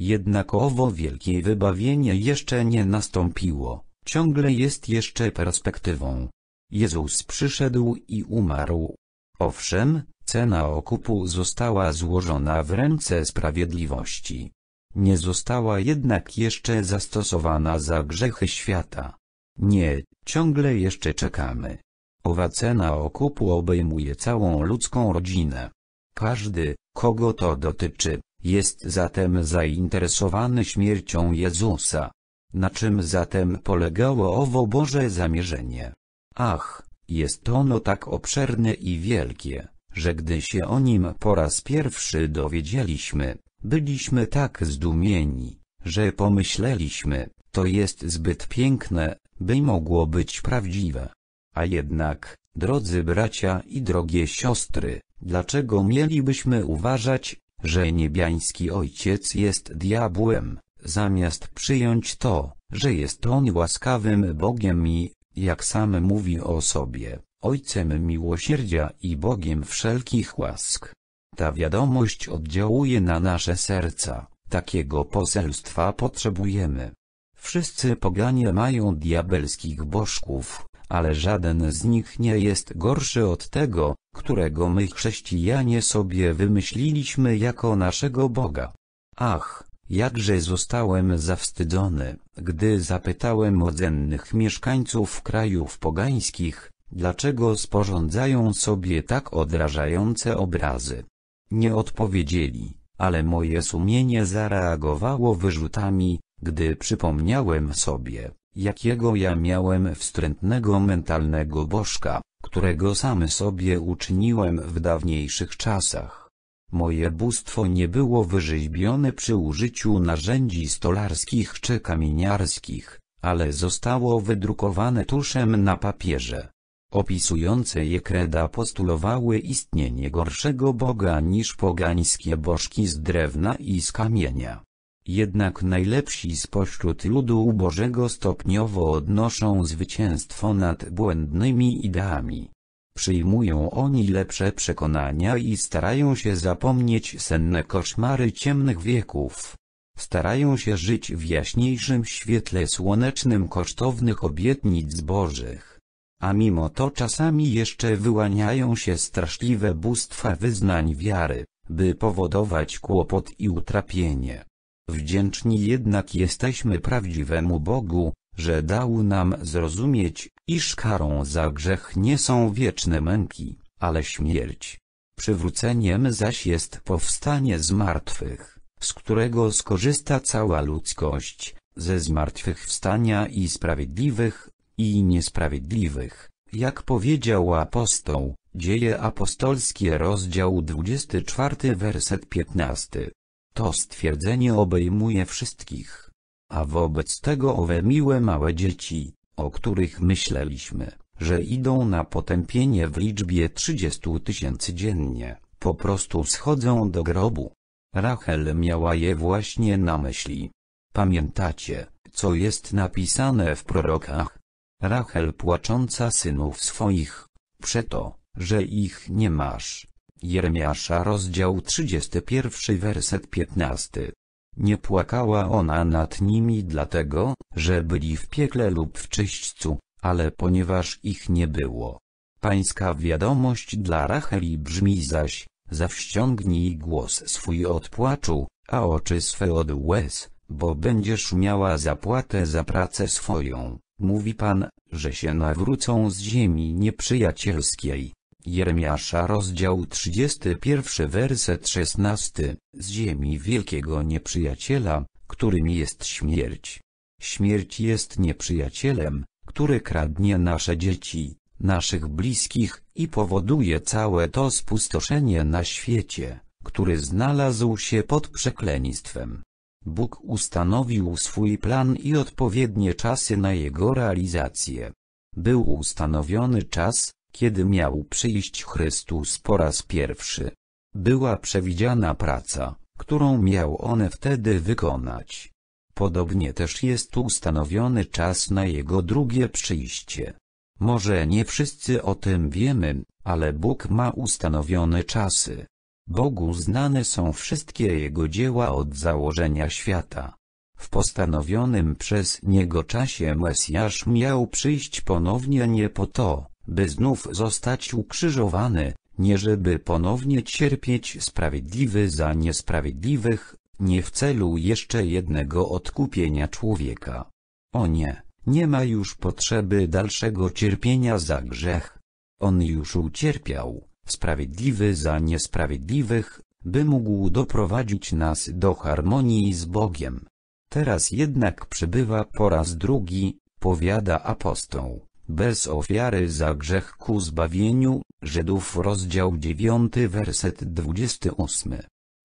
Jednakowo wielkie wybawienie jeszcze nie nastąpiło, ciągle jest jeszcze perspektywą. Jezus przyszedł i umarł. Owszem, cena okupu została złożona w ręce sprawiedliwości. Nie została jednak jeszcze zastosowana za grzechy świata. Nie, ciągle jeszcze czekamy. Owa cena okupu obejmuje całą ludzką rodzinę. Każdy, kogo to dotyczy, jest zatem zainteresowany śmiercią Jezusa. Na czym zatem polegało owo Boże zamierzenie? Ach, jest ono tak obszerne i wielkie, że gdy się o nim po raz pierwszy dowiedzieliśmy, byliśmy tak zdumieni, że pomyśleliśmy, to jest zbyt piękne, by mogło być prawdziwe. A jednak, drodzy bracia i drogie siostry, dlaczego mielibyśmy uważać, że niebiański ojciec jest diabłem, zamiast przyjąć to, że jest on łaskawym Bogiem i, jak sam mówi o sobie, Ojcem miłosierdzia i Bogiem wszelkich łask. Ta wiadomość oddziałuje na nasze serca, takiego poselstwa potrzebujemy. Wszyscy poganie mają diabelskich bożków, ale żaden z nich nie jest gorszy od tego, którego my chrześcijanie sobie wymyśliliśmy jako naszego Boga. Ach, jakże zostałem zawstydzony, gdy zapytałem rdzennych mieszkańców krajów pogańskich, dlaczego sporządzają sobie tak odrażające obrazy. Nie odpowiedzieli, ale moje sumienie zareagowało wyrzutami, gdy przypomniałem sobie, jakiego ja miałem wstrętnego mentalnego bożka, którego sam sobie uczyniłem w dawniejszych czasach. Moje bóstwo nie było wyrzeźbione przy użyciu narzędzi stolarskich czy kamieniarskich, ale zostało wydrukowane tuszem na papierze. Opisujące je kreda postulowały istnienie gorszego Boga niż pogańskie bożki z drewna i z kamienia. Jednak najlepsi spośród ludu ubożego stopniowo odnoszą zwycięstwo nad błędnymi ideami. Przyjmują oni lepsze przekonania i starają się zapomnieć senne koszmary ciemnych wieków. Starają się żyć w jaśniejszym świetle słonecznym kosztownych obietnic Bożych. A mimo to czasami jeszcze wyłaniają się straszliwe bóstwa wyznań wiary, by powodować kłopot i utrapienie. Wdzięczni jednak jesteśmy prawdziwemu Bogu, że dał nam zrozumieć, iż karą za grzech nie są wieczne męki, ale śmierć. Przywróceniem zaś jest powstanie z martwych, z którego skorzysta cała ludzkość, ze zmartwychwstania i sprawiedliwych, i niesprawiedliwych, jak powiedział apostoł, Dzieje apostolskie rozdział 24 werset 15. To stwierdzenie obejmuje wszystkich. A wobec tego owe miłe małe dzieci, o których myśleliśmy, że idą na potępienie w liczbie 30 tysięcy dziennie, po prostu schodzą do grobu. Rachel miała je właśnie na myśli. Pamiętacie, co jest napisane w prorokach? Rachel płacząca synów swoich, przeto, że ich nie masz, Jeremiasza rozdział 31 werset 15. Nie płakała ona nad nimi dlatego, że byli w piekle lub w czyśćcu, ale ponieważ ich nie było. Pańska wiadomość dla Racheli brzmi zaś, zawściągnij głos swój od płaczu, a oczy swe od łez, bo będziesz miała zapłatę za pracę swoją, mówi Pan, że się nawrócą z ziemi nieprzyjacielskiej. Jeremiasza rozdział 31 werset 16, z ziemi wielkiego nieprzyjaciela, którym jest śmierć. Śmierć jest nieprzyjacielem, który kradnie nasze dzieci, naszych bliskich i powoduje całe to spustoszenie na świecie, który znalazł się pod przekleństwem. Bóg ustanowił swój plan i odpowiednie czasy na jego realizację. Był ustanowiony czas, kiedy miał przyjść Chrystus po raz pierwszy. Była przewidziana praca, którą miał one wtedy wykonać. Podobnie też jest ustanowiony czas na jego drugie przyjście. Może nie wszyscy o tym wiemy, ale Bóg ma ustanowione czasy. Bogu znane są wszystkie jego dzieła od założenia świata. W postanowionym przez niego czasie Mesjasz miał przyjść ponownie nie po to, by znów zostać ukrzyżowany, nie żeby ponownie cierpieć sprawiedliwy za niesprawiedliwych, nie w celu jeszcze jednego odkupienia człowieka. O nie, nie ma już potrzeby dalszego cierpienia za grzech. On już ucierpiał, sprawiedliwy za niesprawiedliwych, by mógł doprowadzić nas do harmonii z Bogiem. Teraz jednak przybywa po raz drugi, powiada apostoł bez ofiary za grzech ku zbawieniu, Żydów rozdział 9 werset 28.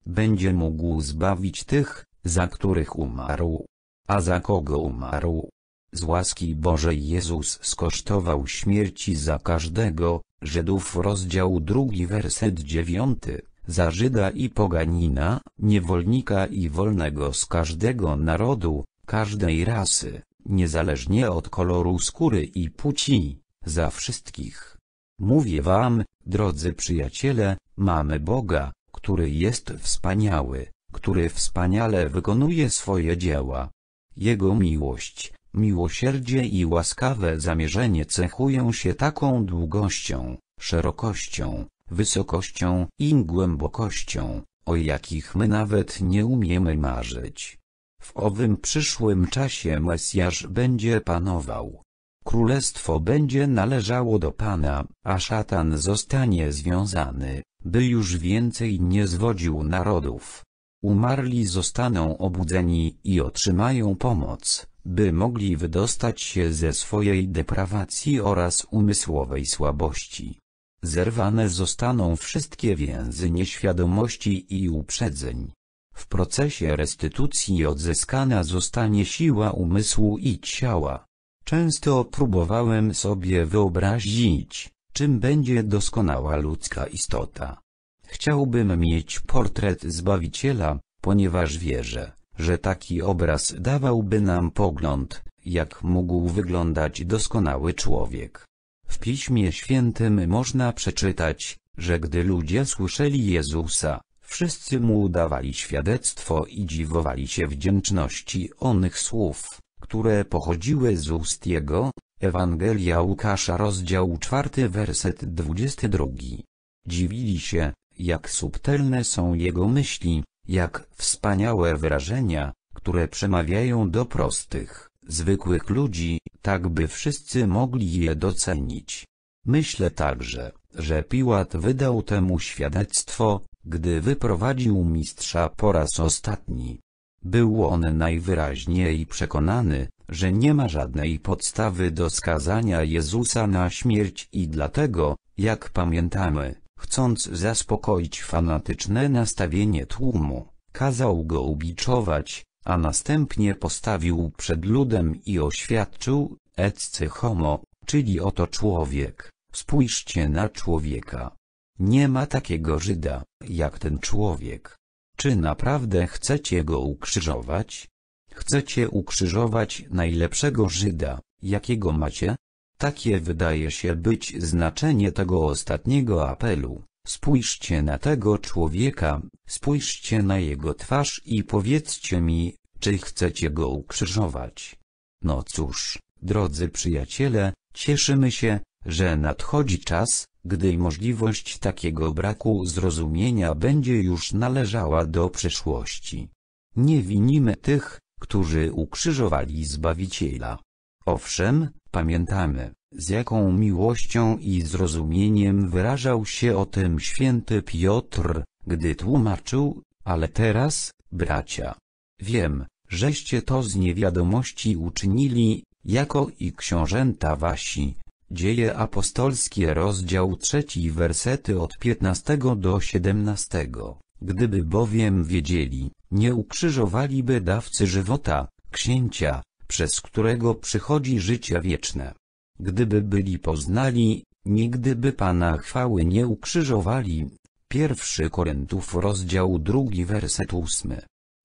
Będzie mógł zbawić tych, za których umarł. A za kogo umarł? Z łaski Bożej Jezus skosztował śmierci za każdego, Żydów rozdział 2 werset 9, za Żyda i poganina, niewolnika i wolnego z każdego narodu, każdej rasy, niezależnie od koloru skóry i płci, za wszystkich. Mówię wam, drodzy przyjaciele, mamy Boga, który jest wspaniały, który wspaniale wykonuje swoje dzieła. Jego miłość, miłosierdzie i łaskawe zamierzenie cechują się taką długością, szerokością, wysokością i głębokością, o jakich my nawet nie umiemy marzyć. W owym przyszłym czasie Mesjasz będzie panował. Królestwo będzie należało do Pana, a szatan zostanie związany, by już więcej nie zwodził narodów. Umarli zostaną obudzeni i otrzymają pomoc, by mogli wydostać się ze swojej deprawacji oraz umysłowej słabości. Zerwane zostaną wszystkie więzy nieświadomości i uprzedzeń. W procesie restytucji odzyskana zostanie siła umysłu i ciała. Często próbowałem sobie wyobrazić, czym będzie doskonała ludzka istota. Chciałbym mieć portret Zbawiciela, ponieważ wierzę, że taki obraz dawałby nam pogląd, jak mógł wyglądać doskonały człowiek. W Piśmie Świętym można przeczytać, że gdy ludzie słyszeli Jezusa, Wszyscy mu udawali świadectwo i dziwowali się wdzięczności onych słów, które pochodziły z ust jego. Ewangelia Łukasza rozdział 4 werset 22. Dziwili się, jak subtelne są jego myśli, jak wspaniałe wyrażenia, które przemawiają do prostych, zwykłych ludzi, tak by wszyscy mogli je docenić. Myślę także, że Piłat wydał temu świadectwo, gdy wyprowadził mistrza po raz ostatni. Był on najwyraźniej przekonany, że nie ma żadnej podstawy do skazania Jezusa na śmierć i dlatego, jak pamiętamy, chcąc zaspokoić fanatyczne nastawienie tłumu, kazał go ubiczować, a następnie postawił przed ludem i oświadczył, ecce homo, czyli oto człowiek, spójrzcie na człowieka. Nie ma takiego Żyda, jak ten człowiek. Czy naprawdę chcecie go ukrzyżować? Chcecie ukrzyżować najlepszego Żyda, jakiego macie? Takie wydaje się być znaczenie tego ostatniego apelu. Spójrzcie na tego człowieka, spójrzcie na jego twarz i powiedzcie mi, czy chcecie go ukrzyżować. No cóż, drodzy przyjaciele, cieszymy się, że nadchodzi czas, gdy możliwość takiego braku zrozumienia będzie już należała do przeszłości. Nie winimy tych, którzy ukrzyżowali Zbawiciela. Owszem, pamiętamy, z jaką miłością i zrozumieniem wyrażał się o tym święty Piotr, gdy tłumaczył, ale teraz, bracia. Wiem, żeście to z niewiadomości uczynili, jako i książęta wasi, Dzieje apostolskie rozdział 3 wersety od 15 do 17. Gdyby bowiem wiedzieli, nie ukrzyżowaliby dawcy żywota, księcia, przez którego przychodzi życie wieczne. Gdyby byli poznali, nigdy by Pana chwały nie ukrzyżowali. 1 Koryntów rozdział 2 werset 8.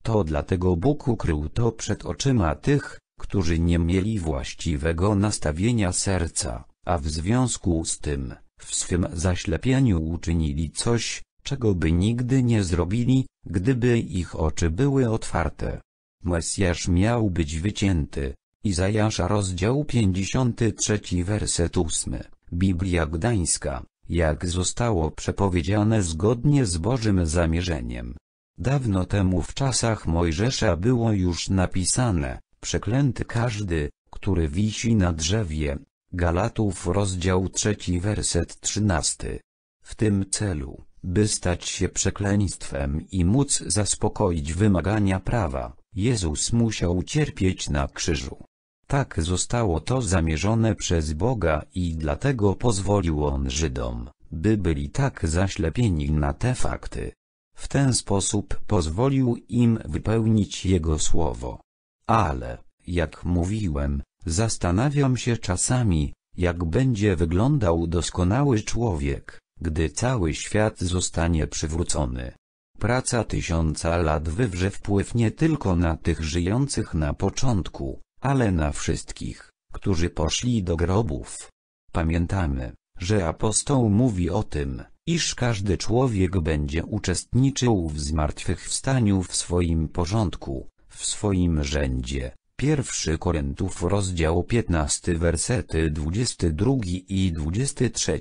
To dlatego Bóg ukrył to przed oczyma tych, którzy nie mieli właściwego nastawienia serca a w związku z tym, w swym zaślepieniu uczynili coś, czego by nigdy nie zrobili, gdyby ich oczy były otwarte. Mesjasz miał być wycięty. Izajasza rozdział 53 werset 8. Biblia Gdańska, jak zostało przepowiedziane zgodnie z Bożym zamierzeniem. Dawno temu w czasach Mojżesza było już napisane, przeklęty każdy, który wisi na drzewie, Galatów rozdział 3 werset 13. W tym celu, by stać się przekleństwem i móc zaspokoić wymagania prawa, Jezus musiał cierpieć na krzyżu. Tak zostało to zamierzone przez Boga i dlatego pozwolił On Żydom, by byli tak zaślepieni na te fakty. W ten sposób pozwolił im wypełnić Jego słowo. Ale, jak mówiłem, Zastanawiam się czasami, jak będzie wyglądał doskonały człowiek, gdy cały świat zostanie przywrócony. Praca tysiąca lat wywrze wpływ nie tylko na tych żyjących na początku, ale na wszystkich, którzy poszli do grobów. Pamiętamy, że apostoł mówi o tym, iż każdy człowiek będzie uczestniczył w zmartwychwstaniu w swoim porządku, w swoim rzędzie, 1 korentów rozdział 15 wersety 22 i 23.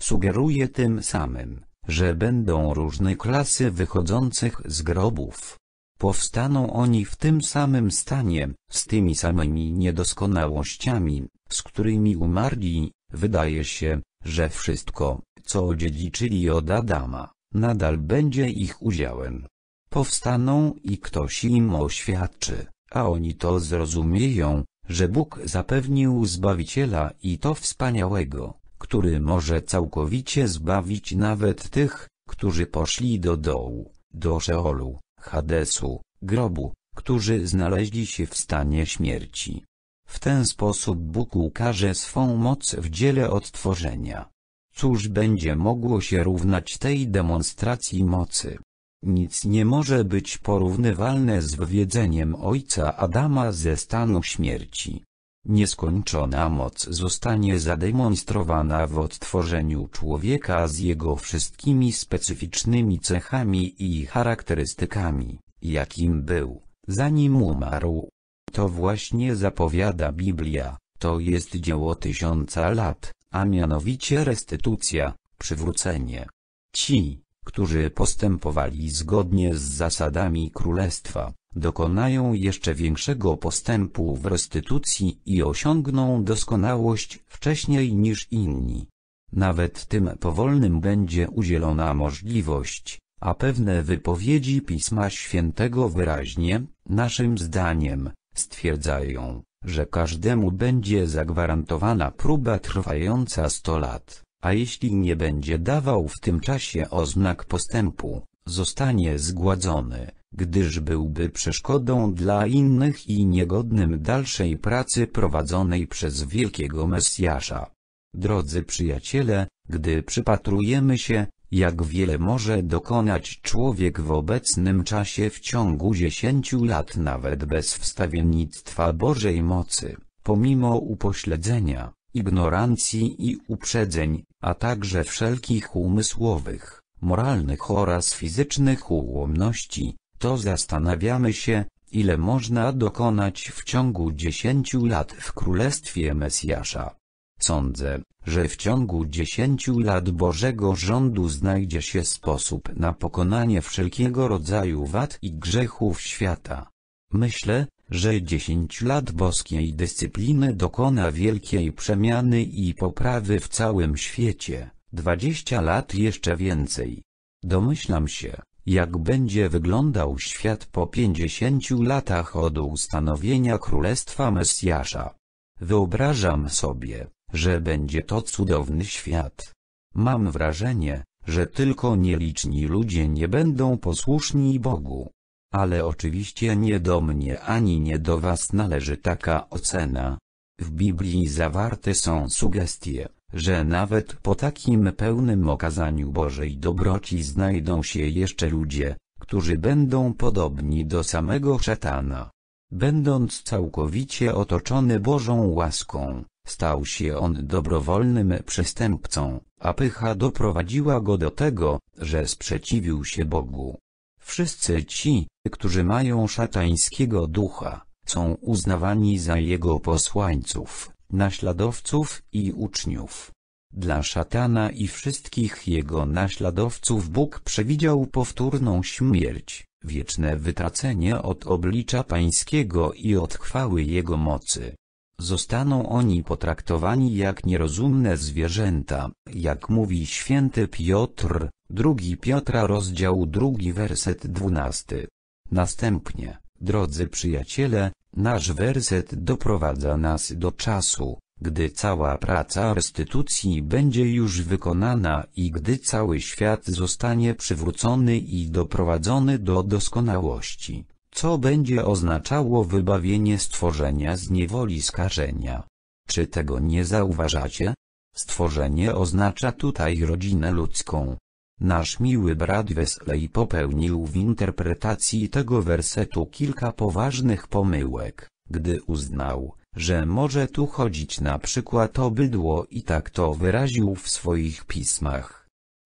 Sugeruje tym samym, że będą różne klasy wychodzących z grobów. Powstaną oni w tym samym stanie, z tymi samymi niedoskonałościami, z którymi umarli, wydaje się, że wszystko, co dziedziczyli od Adama, nadal będzie ich udziałem. Powstaną i ktoś im oświadczy a oni to zrozumieją, że Bóg zapewnił Zbawiciela i to wspaniałego, który może całkowicie zbawić nawet tych, którzy poszli do dołu, do Szeolu, Hadesu, grobu, którzy znaleźli się w stanie śmierci. W ten sposób Bóg ukaże swą moc w dziele odtworzenia. Cóż będzie mogło się równać tej demonstracji mocy? Nic nie może być porównywalne z wywiedzeniem ojca Adama ze stanu śmierci. Nieskończona moc zostanie zademonstrowana w odtworzeniu człowieka z jego wszystkimi specyficznymi cechami i charakterystykami, jakim był, zanim umarł. To właśnie zapowiada Biblia, to jest dzieło tysiąca lat, a mianowicie restytucja, przywrócenie. Ci, którzy postępowali zgodnie z zasadami królestwa, dokonają jeszcze większego postępu w restytucji i osiągną doskonałość wcześniej niż inni. Nawet tym powolnym będzie udzielona możliwość, a pewne wypowiedzi Pisma Świętego wyraźnie, naszym zdaniem, stwierdzają, że każdemu będzie zagwarantowana próba trwająca 100 lat a jeśli nie będzie dawał w tym czasie oznak postępu, zostanie zgładzony, gdyż byłby przeszkodą dla innych i niegodnym dalszej pracy prowadzonej przez wielkiego Mesjasza. Drodzy przyjaciele, gdy przypatrujemy się, jak wiele może dokonać człowiek w obecnym czasie w ciągu dziesięciu lat nawet bez wstawiennictwa Bożej mocy, pomimo upośledzenia, ignorancji i uprzedzeń, a także wszelkich umysłowych, moralnych oraz fizycznych ułomności, to zastanawiamy się, ile można dokonać w ciągu dziesięciu lat w Królestwie Mesjasza. Sądzę, że w ciągu dziesięciu lat Bożego rządu znajdzie się sposób na pokonanie wszelkiego rodzaju wad i grzechów świata. Myślę, że 10 lat boskiej dyscypliny dokona wielkiej przemiany i poprawy w całym świecie, 20 lat jeszcze więcej. Domyślam się, jak będzie wyglądał świat po 50 latach od ustanowienia Królestwa Mesjasza. Wyobrażam sobie, że będzie to cudowny świat. Mam wrażenie, że tylko nieliczni ludzie nie będą posłuszni Bogu. Ale oczywiście nie do mnie ani nie do was należy taka ocena. W Biblii zawarte są sugestie, że nawet po takim pełnym okazaniu Bożej dobroci znajdą się jeszcze ludzie, którzy będą podobni do samego szatana. Będąc całkowicie otoczony Bożą łaską, stał się on dobrowolnym przestępcą, a pycha doprowadziła go do tego, że sprzeciwił się Bogu. Wszyscy ci, którzy mają szatańskiego ducha, są uznawani za jego posłańców, naśladowców i uczniów. Dla szatana i wszystkich jego naśladowców Bóg przewidział powtórną śmierć, wieczne wytracenie od oblicza pańskiego i od chwały jego mocy. Zostaną oni potraktowani jak nierozumne zwierzęta, jak mówi święty Piotr, 2 Piotra rozdział 2 werset 12. Następnie, drodzy przyjaciele, nasz werset doprowadza nas do czasu, gdy cała praca restytucji będzie już wykonana i gdy cały świat zostanie przywrócony i doprowadzony do doskonałości. Co będzie oznaczało wybawienie stworzenia z niewoli skażenia? Czy tego nie zauważacie? Stworzenie oznacza tutaj rodzinę ludzką. Nasz miły brat Wesley popełnił w interpretacji tego wersetu kilka poważnych pomyłek, gdy uznał, że może tu chodzić na przykład o bydło i tak to wyraził w swoich pismach.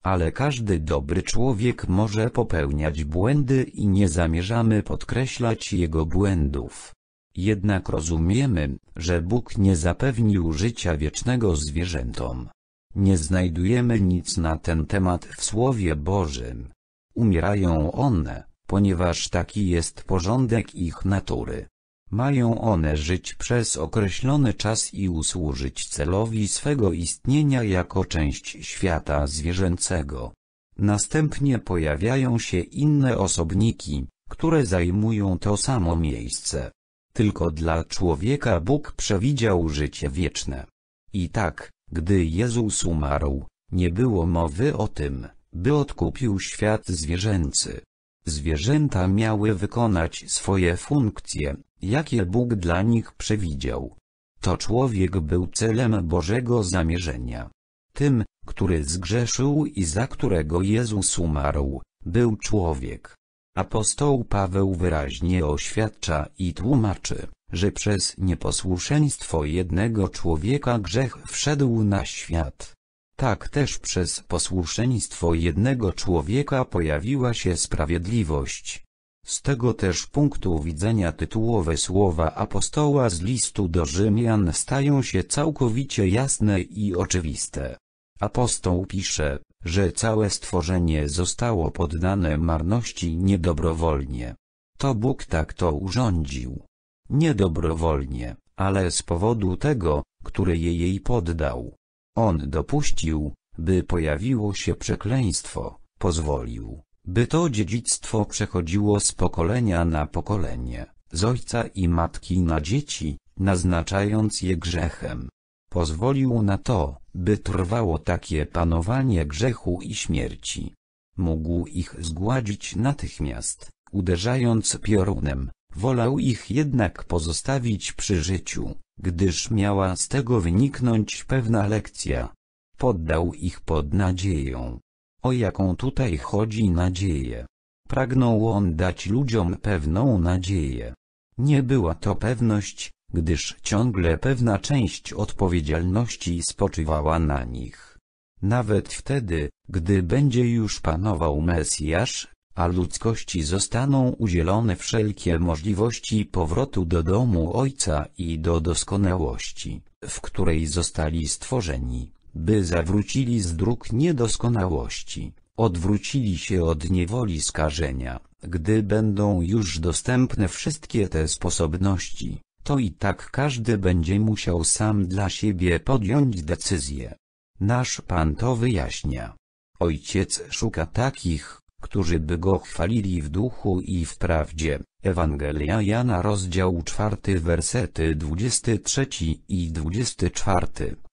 Ale każdy dobry człowiek może popełniać błędy i nie zamierzamy podkreślać jego błędów. Jednak rozumiemy, że Bóg nie zapewnił życia wiecznego zwierzętom. Nie znajdujemy nic na ten temat w Słowie Bożym. Umierają one, ponieważ taki jest porządek ich natury. Mają one żyć przez określony czas i usłużyć celowi swego istnienia jako część świata zwierzęcego. Następnie pojawiają się inne osobniki, które zajmują to samo miejsce. Tylko dla człowieka Bóg przewidział życie wieczne. I tak, gdy Jezus umarł, nie było mowy o tym, by odkupił świat zwierzęcy. Zwierzęta miały wykonać swoje funkcje, jakie Bóg dla nich przewidział. To człowiek był celem Bożego zamierzenia. Tym, który zgrzeszył i za którego Jezus umarł, był człowiek. Apostoł Paweł wyraźnie oświadcza i tłumaczy, że przez nieposłuszeństwo jednego człowieka grzech wszedł na świat. Tak też przez posłuszeństwo jednego człowieka pojawiła się sprawiedliwość. Z tego też punktu widzenia tytułowe słowa apostoła z listu do Rzymian stają się całkowicie jasne i oczywiste. Apostoł pisze, że całe stworzenie zostało poddane marności niedobrowolnie. To Bóg tak to urządził. Niedobrowolnie, ale z powodu tego, który je jej poddał. On dopuścił, by pojawiło się przekleństwo, pozwolił, by to dziedzictwo przechodziło z pokolenia na pokolenie, z ojca i matki na dzieci, naznaczając je grzechem. Pozwolił na to, by trwało takie panowanie grzechu i śmierci. Mógł ich zgładzić natychmiast, uderzając piorunem, wolał ich jednak pozostawić przy życiu, gdyż miała z tego wyniknąć pewna lekcja. Poddał ich pod nadzieją, o jaką tutaj chodzi nadzieję? Pragnął on dać ludziom pewną nadzieję. Nie była to pewność, gdyż ciągle pewna część odpowiedzialności spoczywała na nich. Nawet wtedy, gdy będzie już panował Mesjasz, a ludzkości zostaną udzielone wszelkie możliwości powrotu do domu Ojca i do doskonałości, w której zostali stworzeni by zawrócili z dróg niedoskonałości, odwrócili się od niewoli skażenia, gdy będą już dostępne wszystkie te sposobności, to i tak każdy będzie musiał sam dla siebie podjąć decyzję. Nasz Pan to wyjaśnia. Ojciec szuka takich, którzy by go chwalili w duchu i w prawdzie. Ewangelia Jana rozdział 4 wersety 23 i 24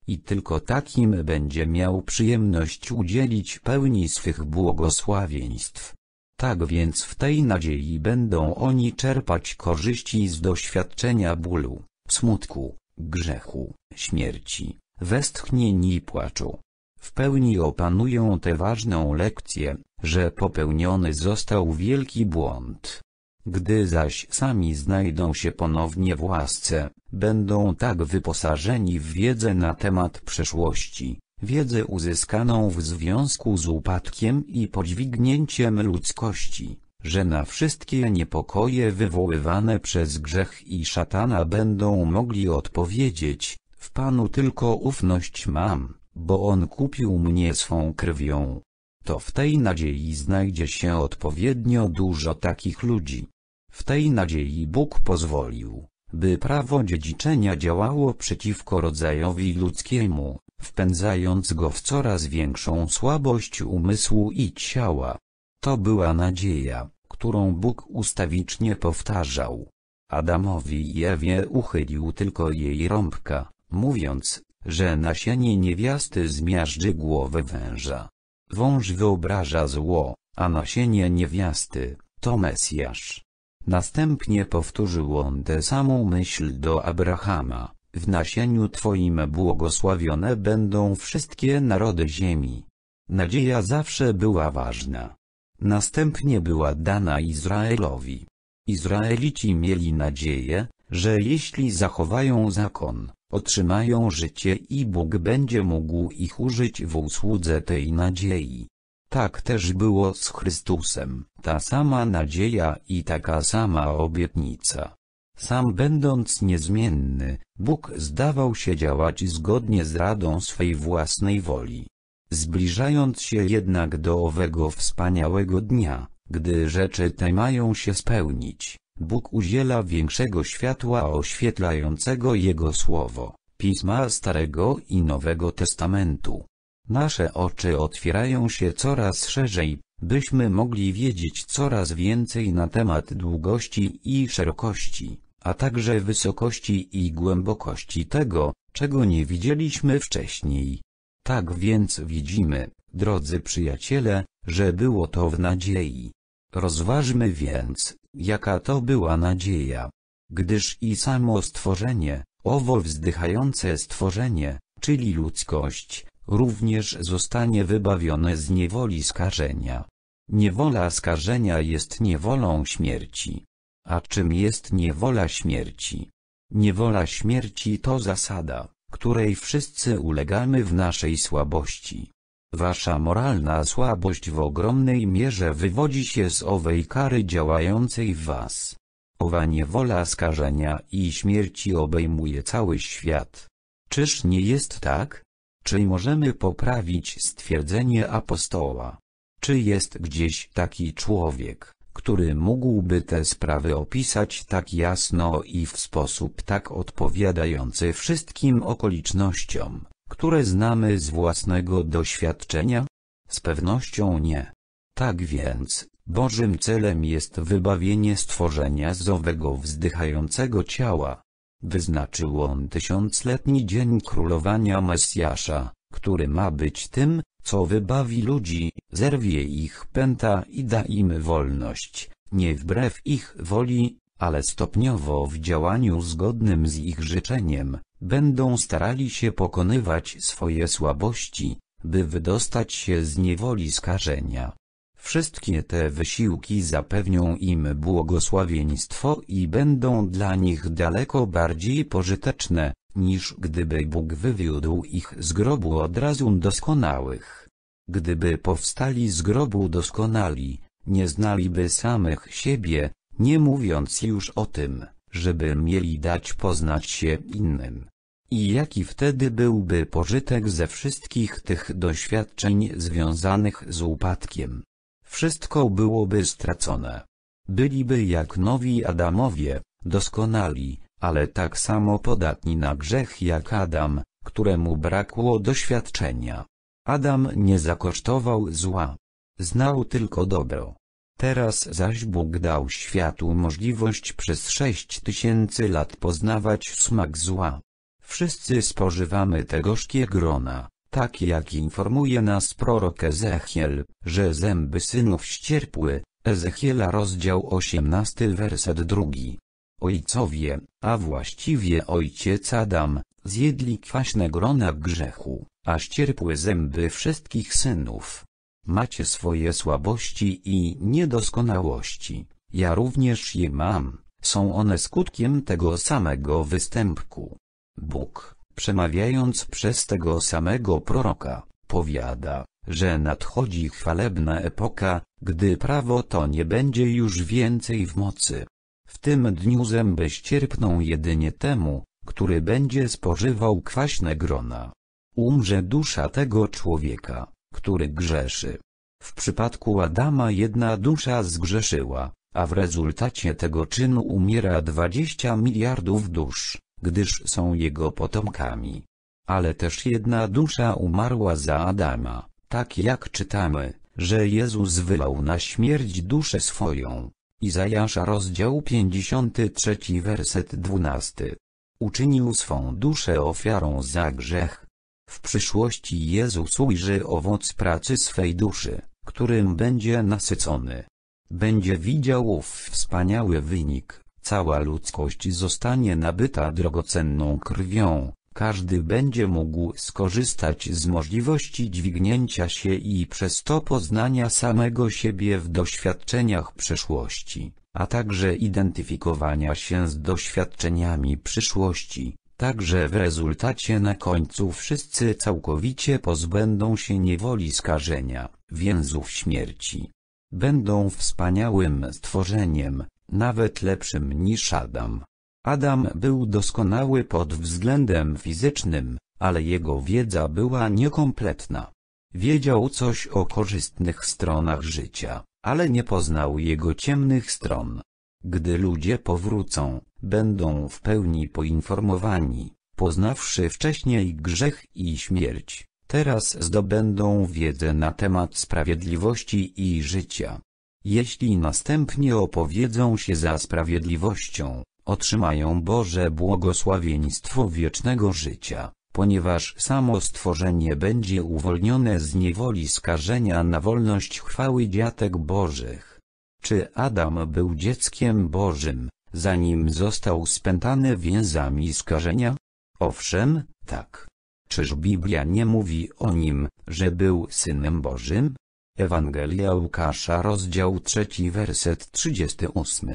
i tylko takim będzie miał przyjemność udzielić pełni swych błogosławieństw. Tak więc w tej nadziei będą oni czerpać korzyści z doświadczenia bólu, smutku, grzechu, śmierci, westchnień i płaczu. W pełni opanują tę ważną lekcję, że popełniony został wielki błąd gdy zaś sami znajdą się ponownie w łasce, będą tak wyposażeni w wiedzę na temat przeszłości, wiedzę uzyskaną w związku z upadkiem i podźwignięciem ludzkości, że na wszystkie niepokoje wywoływane przez grzech i szatana będą mogli odpowiedzieć, w Panu tylko ufność mam, bo On kupił mnie swą krwią to w tej nadziei znajdzie się odpowiednio dużo takich ludzi. W tej nadziei Bóg pozwolił, by prawo dziedziczenia działało przeciwko rodzajowi ludzkiemu, wpędzając go w coraz większą słabość umysłu i ciała. To była nadzieja, którą Bóg ustawicznie powtarzał. Adamowi i Ewie uchylił tylko jej rąbka, mówiąc, że nasienie niewiasty zmiażdży głowę węża. Wąż wyobraża zło, a nasienie niewiasty, to Mesjasz. Następnie powtórzył on tę samą myśl do Abrahama, w nasieniu Twoim błogosławione będą wszystkie narody ziemi. Nadzieja zawsze była ważna. Następnie była dana Izraelowi. Izraelici mieli nadzieję, że jeśli zachowają zakon, Otrzymają życie i Bóg będzie mógł ich użyć w usłudze tej nadziei. Tak też było z Chrystusem, ta sama nadzieja i taka sama obietnica. Sam będąc niezmienny, Bóg zdawał się działać zgodnie z radą swej własnej woli. Zbliżając się jednak do owego wspaniałego dnia, gdy rzeczy te mają się spełnić, Bóg udziela większego światła oświetlającego Jego Słowo, Pisma Starego i Nowego Testamentu. Nasze oczy otwierają się coraz szerzej, byśmy mogli wiedzieć coraz więcej na temat długości i szerokości, a także wysokości i głębokości tego, czego nie widzieliśmy wcześniej. Tak więc widzimy, drodzy przyjaciele, że było to w nadziei. Rozważmy więc, Jaka to była nadzieja! Gdyż i samo stworzenie, owo wzdychające stworzenie, czyli ludzkość, również zostanie wybawione z niewoli skażenia. Niewola skażenia jest niewolą śmierci. A czym jest niewola śmierci? Niewola śmierci to zasada, której wszyscy ulegamy w naszej słabości. Wasza moralna słabość w ogromnej mierze wywodzi się z owej kary działającej w was. Owa niewola skażenia i śmierci obejmuje cały świat. Czyż nie jest tak? Czy możemy poprawić stwierdzenie apostoła? Czy jest gdzieś taki człowiek, który mógłby te sprawy opisać tak jasno i w sposób tak odpowiadający wszystkim okolicznościom? które znamy z własnego doświadczenia? Z pewnością nie. Tak więc, Bożym celem jest wybawienie stworzenia z owego wzdychającego ciała. Wyznaczył on tysiącletni dzień królowania Mesjasza, który ma być tym, co wybawi ludzi, zerwie ich pęta i da im wolność, nie wbrew ich woli, ale stopniowo w działaniu zgodnym z ich życzeniem. Będą starali się pokonywać swoje słabości, by wydostać się z niewoli skażenia. Wszystkie te wysiłki zapewnią im błogosławieństwo i będą dla nich daleko bardziej pożyteczne, niż gdyby Bóg wywiódł ich z grobu od razu doskonałych. Gdyby powstali z grobu doskonali, nie znaliby samych siebie, nie mówiąc już o tym, żeby mieli dać poznać się innym. I jaki wtedy byłby pożytek ze wszystkich tych doświadczeń związanych z upadkiem? Wszystko byłoby stracone. Byliby jak nowi Adamowie, doskonali, ale tak samo podatni na grzech jak Adam, któremu brakło doświadczenia. Adam nie zakosztował zła. Znał tylko dobro. Teraz zaś Bóg dał światu możliwość przez sześć tysięcy lat poznawać smak zła. Wszyscy spożywamy te gorzkie grona, tak jak informuje nas prorok Ezechiel, że zęby synów ścierpły, Ezechiela rozdział 18 werset drugi. Ojcowie, a właściwie ojciec Adam, zjedli kwaśne grona grzechu, a ścierpły zęby wszystkich synów. Macie swoje słabości i niedoskonałości, ja również je mam, są one skutkiem tego samego występku. Bóg, przemawiając przez tego samego proroka, powiada, że nadchodzi chwalebna epoka, gdy prawo to nie będzie już więcej w mocy. W tym dniu zęby ścierpną jedynie temu, który będzie spożywał kwaśne grona. Umrze dusza tego człowieka który grzeszy. W przypadku Adama jedna dusza zgrzeszyła, a w rezultacie tego czynu umiera 20 miliardów dusz, gdyż są jego potomkami. Ale też jedna dusza umarła za Adama, tak jak czytamy, że Jezus wylał na śmierć duszę swoją. Izajasza rozdział 53 werset 12. Uczynił swą duszę ofiarą za grzech, w przyszłości Jezus ujrzy owoc pracy swej duszy, którym będzie nasycony. Będzie widział ów wspaniały wynik, cała ludzkość zostanie nabyta drogocenną krwią, każdy będzie mógł skorzystać z możliwości dźwignięcia się i przez to poznania samego siebie w doświadczeniach przeszłości, a także identyfikowania się z doświadczeniami przyszłości, Także w rezultacie na końcu wszyscy całkowicie pozbędą się niewoli skażenia, więzów śmierci. Będą wspaniałym stworzeniem, nawet lepszym niż Adam. Adam był doskonały pod względem fizycznym, ale jego wiedza była niekompletna. Wiedział coś o korzystnych stronach życia, ale nie poznał jego ciemnych stron. Gdy ludzie powrócą, będą w pełni poinformowani, poznawszy wcześniej grzech i śmierć, teraz zdobędą wiedzę na temat sprawiedliwości i życia. Jeśli następnie opowiedzą się za sprawiedliwością, otrzymają Boże błogosławieństwo wiecznego życia, ponieważ samo stworzenie będzie uwolnione z niewoli skażenia na wolność chwały dziatek Bożych. Czy Adam był dzieckiem Bożym? zanim został spętany więzami skażenia? Owszem, tak. Czyż Biblia nie mówi o nim, że był Synem Bożym? Ewangelia Łukasza rozdział 3 werset 38.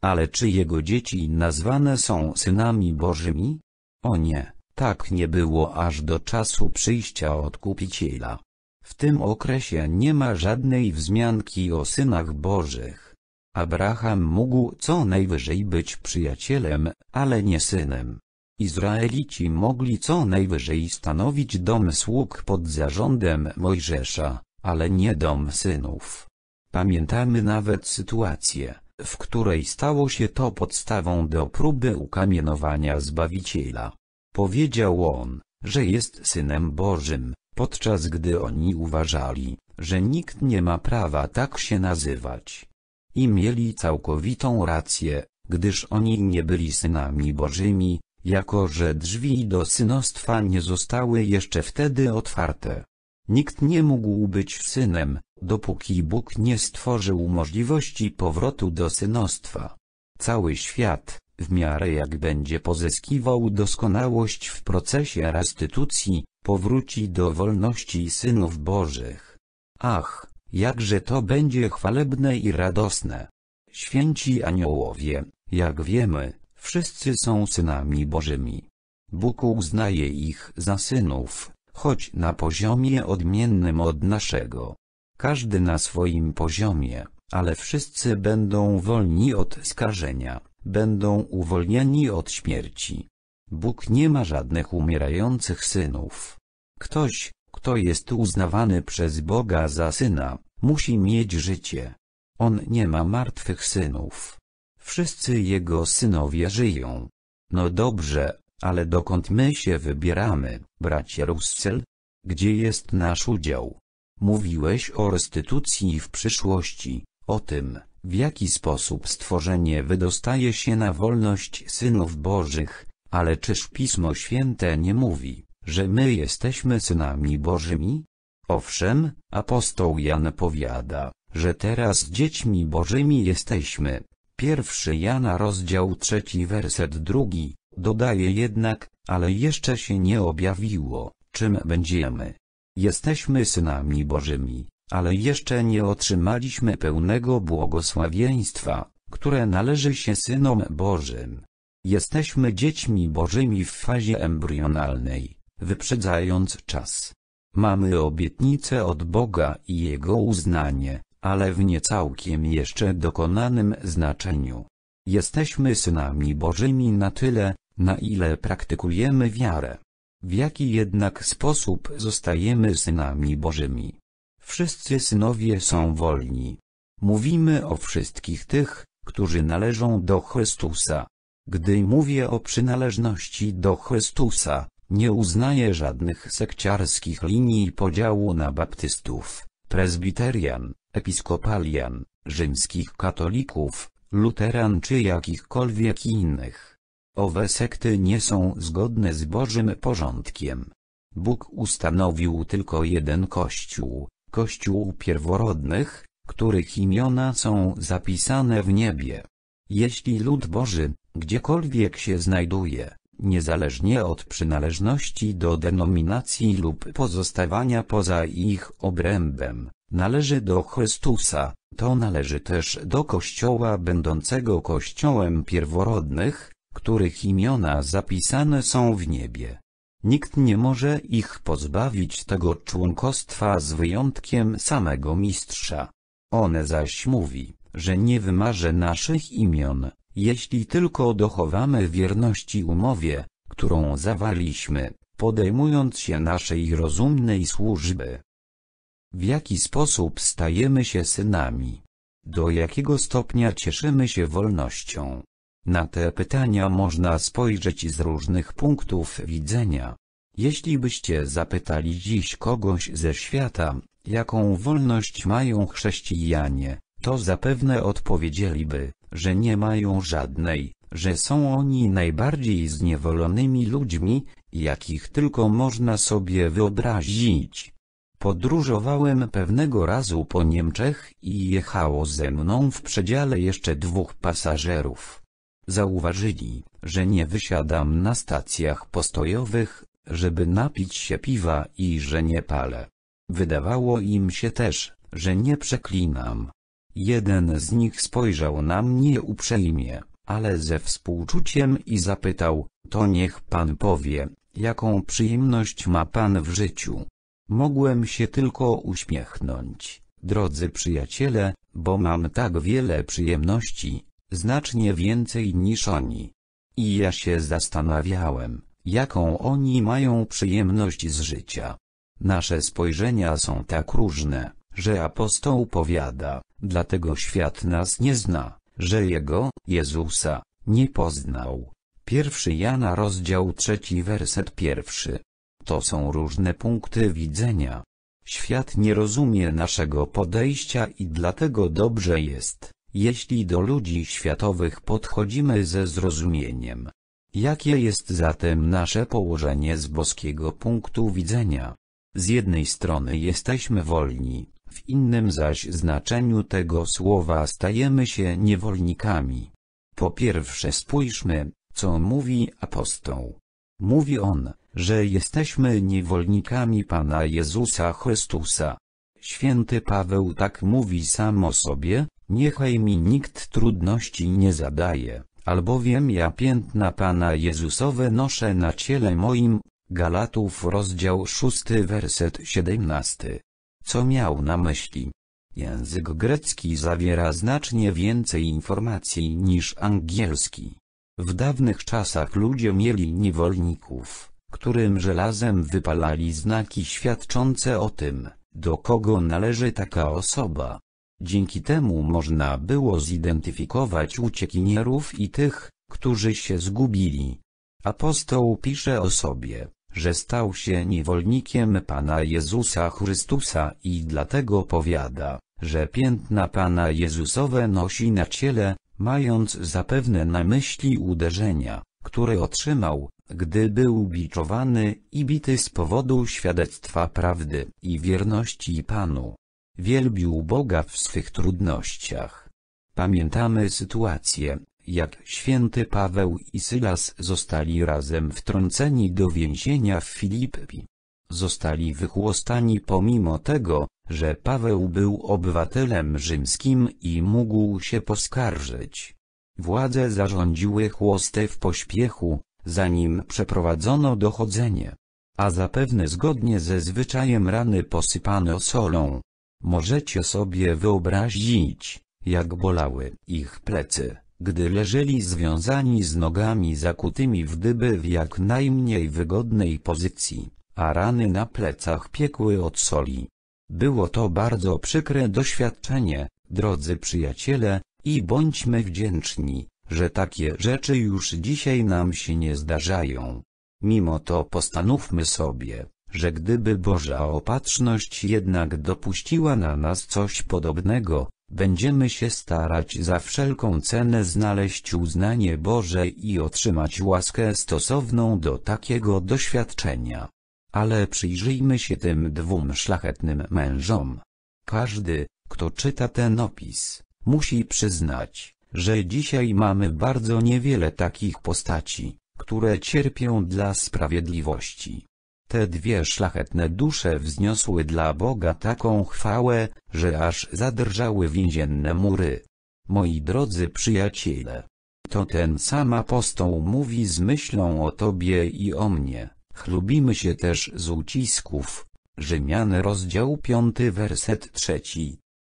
Ale czy jego dzieci nazwane są synami Bożymi? O nie, tak nie było aż do czasu przyjścia Odkupiciela. W tym okresie nie ma żadnej wzmianki o synach Bożych. Abraham mógł co najwyżej być przyjacielem, ale nie synem. Izraelici mogli co najwyżej stanowić dom sług pod zarządem Mojżesza, ale nie dom synów. Pamiętamy nawet sytuację, w której stało się to podstawą do próby ukamienowania Zbawiciela. Powiedział on, że jest Synem Bożym, podczas gdy oni uważali, że nikt nie ma prawa tak się nazywać. I mieli całkowitą rację, gdyż oni nie byli synami bożymi, jako że drzwi do synostwa nie zostały jeszcze wtedy otwarte. Nikt nie mógł być synem, dopóki Bóg nie stworzył możliwości powrotu do synostwa. Cały świat, w miarę jak będzie pozyskiwał doskonałość w procesie restytucji, powróci do wolności synów Bożych. Ach, jakże to będzie chwalebne i radosne. Święci aniołowie, jak wiemy, wszyscy są synami Bożymi. Bóg uznaje ich za synów, choć na poziomie odmiennym od naszego. Każdy na swoim poziomie, ale wszyscy będą wolni od skażenia, będą uwolnieni od śmierci. Bóg nie ma żadnych umierających synów. Ktoś, kto jest uznawany przez Boga za syna, musi mieć życie. On nie ma martwych synów. Wszyscy jego synowie żyją. No dobrze, ale dokąd my się wybieramy, bracie Russell? Gdzie jest nasz udział? Mówiłeś o restytucji w przyszłości, o tym, w jaki sposób stworzenie wydostaje się na wolność synów bożych, ale czyż Pismo Święte nie mówi, że my jesteśmy synami Bożymi? Owszem, apostoł Jan powiada, że teraz dziećmi Bożymi jesteśmy. Pierwszy Jana rozdział trzeci werset drugi, dodaje jednak, ale jeszcze się nie objawiło, czym będziemy. Jesteśmy synami Bożymi, ale jeszcze nie otrzymaliśmy pełnego błogosławieństwa, które należy się synom Bożym. Jesteśmy dziećmi Bożymi w fazie embrionalnej, wyprzedzając czas. Mamy obietnicę od Boga i Jego uznanie, ale w niecałkiem jeszcze dokonanym znaczeniu. Jesteśmy synami Bożymi na tyle, na ile praktykujemy wiarę. W jaki jednak sposób zostajemy synami Bożymi? Wszyscy synowie są wolni. Mówimy o wszystkich tych, którzy należą do Chrystusa. Gdy mówię o przynależności do Chrystusa, nie uznaje żadnych sekciarskich linii podziału na baptystów, prezbiterian, episkopalian, rzymskich katolików, luteran czy jakichkolwiek innych. Owe sekty nie są zgodne z Bożym porządkiem. Bóg ustanowił tylko jeden Kościół, Kościół pierworodnych, których imiona są zapisane w niebie. Jeśli lud Boży, gdziekolwiek się znajduje, niezależnie od przynależności do denominacji lub pozostawania poza ich obrębem, należy do Chrystusa, to należy też do Kościoła będącego Kościołem pierworodnych, których imiona zapisane są w niebie. Nikt nie może ich pozbawić tego członkostwa z wyjątkiem samego mistrza. One zaś mówi, że nie wymarzy naszych imion, jeśli tylko dochowamy wierności umowie, którą zawaliśmy, podejmując się naszej rozumnej służby. W jaki sposób stajemy się synami? Do jakiego stopnia cieszymy się wolnością? Na te pytania można spojrzeć z różnych punktów widzenia. Jeśli byście zapytali dziś kogoś ze świata, jaką wolność mają chrześcijanie, to zapewne odpowiedzieliby, że nie mają żadnej, że są oni najbardziej zniewolonymi ludźmi, jakich tylko można sobie wyobrazić. Podróżowałem pewnego razu po Niemczech i jechało ze mną w przedziale jeszcze dwóch pasażerów. Zauważyli, że nie wysiadam na stacjach postojowych, żeby napić się piwa i że nie palę. Wydawało im się też, że nie przeklinam. Jeden z nich spojrzał na mnie uprzejmie, ale ze współczuciem i zapytał, to niech pan powie, jaką przyjemność ma pan w życiu. Mogłem się tylko uśmiechnąć, drodzy przyjaciele, bo mam tak wiele przyjemności, znacznie więcej niż oni. I ja się zastanawiałem, jaką oni mają przyjemność z życia. Nasze spojrzenia są tak różne, że apostoł powiada, dlatego świat nas nie zna, że Jego, Jezusa, nie poznał. Pierwszy Jana rozdział trzeci werset pierwszy. To są różne punkty widzenia. Świat nie rozumie naszego podejścia i dlatego dobrze jest, jeśli do ludzi światowych podchodzimy ze zrozumieniem. Jakie jest zatem nasze położenie z boskiego punktu widzenia? Z jednej strony jesteśmy wolni, w innym zaś znaczeniu tego słowa stajemy się niewolnikami. Po pierwsze spójrzmy, co mówi apostoł. Mówi on, że jesteśmy niewolnikami Pana Jezusa Chrystusa. Święty Paweł tak mówi sam o sobie, niechaj mi nikt trudności nie zadaje, albowiem ja piętna Pana Jezusowe noszę na ciele moim, Galatów rozdział 6 werset 17. Co miał na myśli? Język grecki zawiera znacznie więcej informacji niż angielski. W dawnych czasach ludzie mieli niewolników, którym żelazem wypalali znaki świadczące o tym, do kogo należy taka osoba. Dzięki temu można było zidentyfikować uciekinierów i tych, którzy się zgubili. Apostoł pisze o sobie, że stał się niewolnikiem Pana Jezusa Chrystusa i dlatego powiada, że piętna Pana Jezusowe nosi na ciele, mając zapewne na myśli uderzenia, które otrzymał, gdy był biczowany i bity z powodu świadectwa prawdy i wierności Panu. Wielbił Boga w swych trudnościach. Pamiętamy sytuację, jak święty Paweł i Sylas zostali razem wtrąceni do więzienia w Filippii. Zostali wychłostani pomimo tego, że Paweł był obywatelem rzymskim i mógł się poskarżyć. Władze zarządziły chłostę w pośpiechu, zanim przeprowadzono dochodzenie. A zapewne zgodnie ze zwyczajem rany posypano solą. Możecie sobie wyobrazić, jak bolały ich plecy gdy leżeli związani z nogami zakutymi w dyby w jak najmniej wygodnej pozycji, a rany na plecach piekły od soli. Było to bardzo przykre doświadczenie, drodzy przyjaciele, i bądźmy wdzięczni, że takie rzeczy już dzisiaj nam się nie zdarzają. Mimo to postanówmy sobie, że gdyby Boża opatrzność jednak dopuściła na nas coś podobnego, Będziemy się starać za wszelką cenę znaleźć uznanie Boże i otrzymać łaskę stosowną do takiego doświadczenia. Ale przyjrzyjmy się tym dwóm szlachetnym mężom. Każdy, kto czyta ten opis, musi przyznać, że dzisiaj mamy bardzo niewiele takich postaci, które cierpią dla sprawiedliwości. Te dwie szlachetne dusze wzniosły dla Boga taką chwałę, że aż zadrżały więzienne mury. Moi drodzy przyjaciele, to ten sam apostoł mówi z myślą o tobie i o mnie, chlubimy się też z ucisków. Rzymian rozdział 5 werset 3.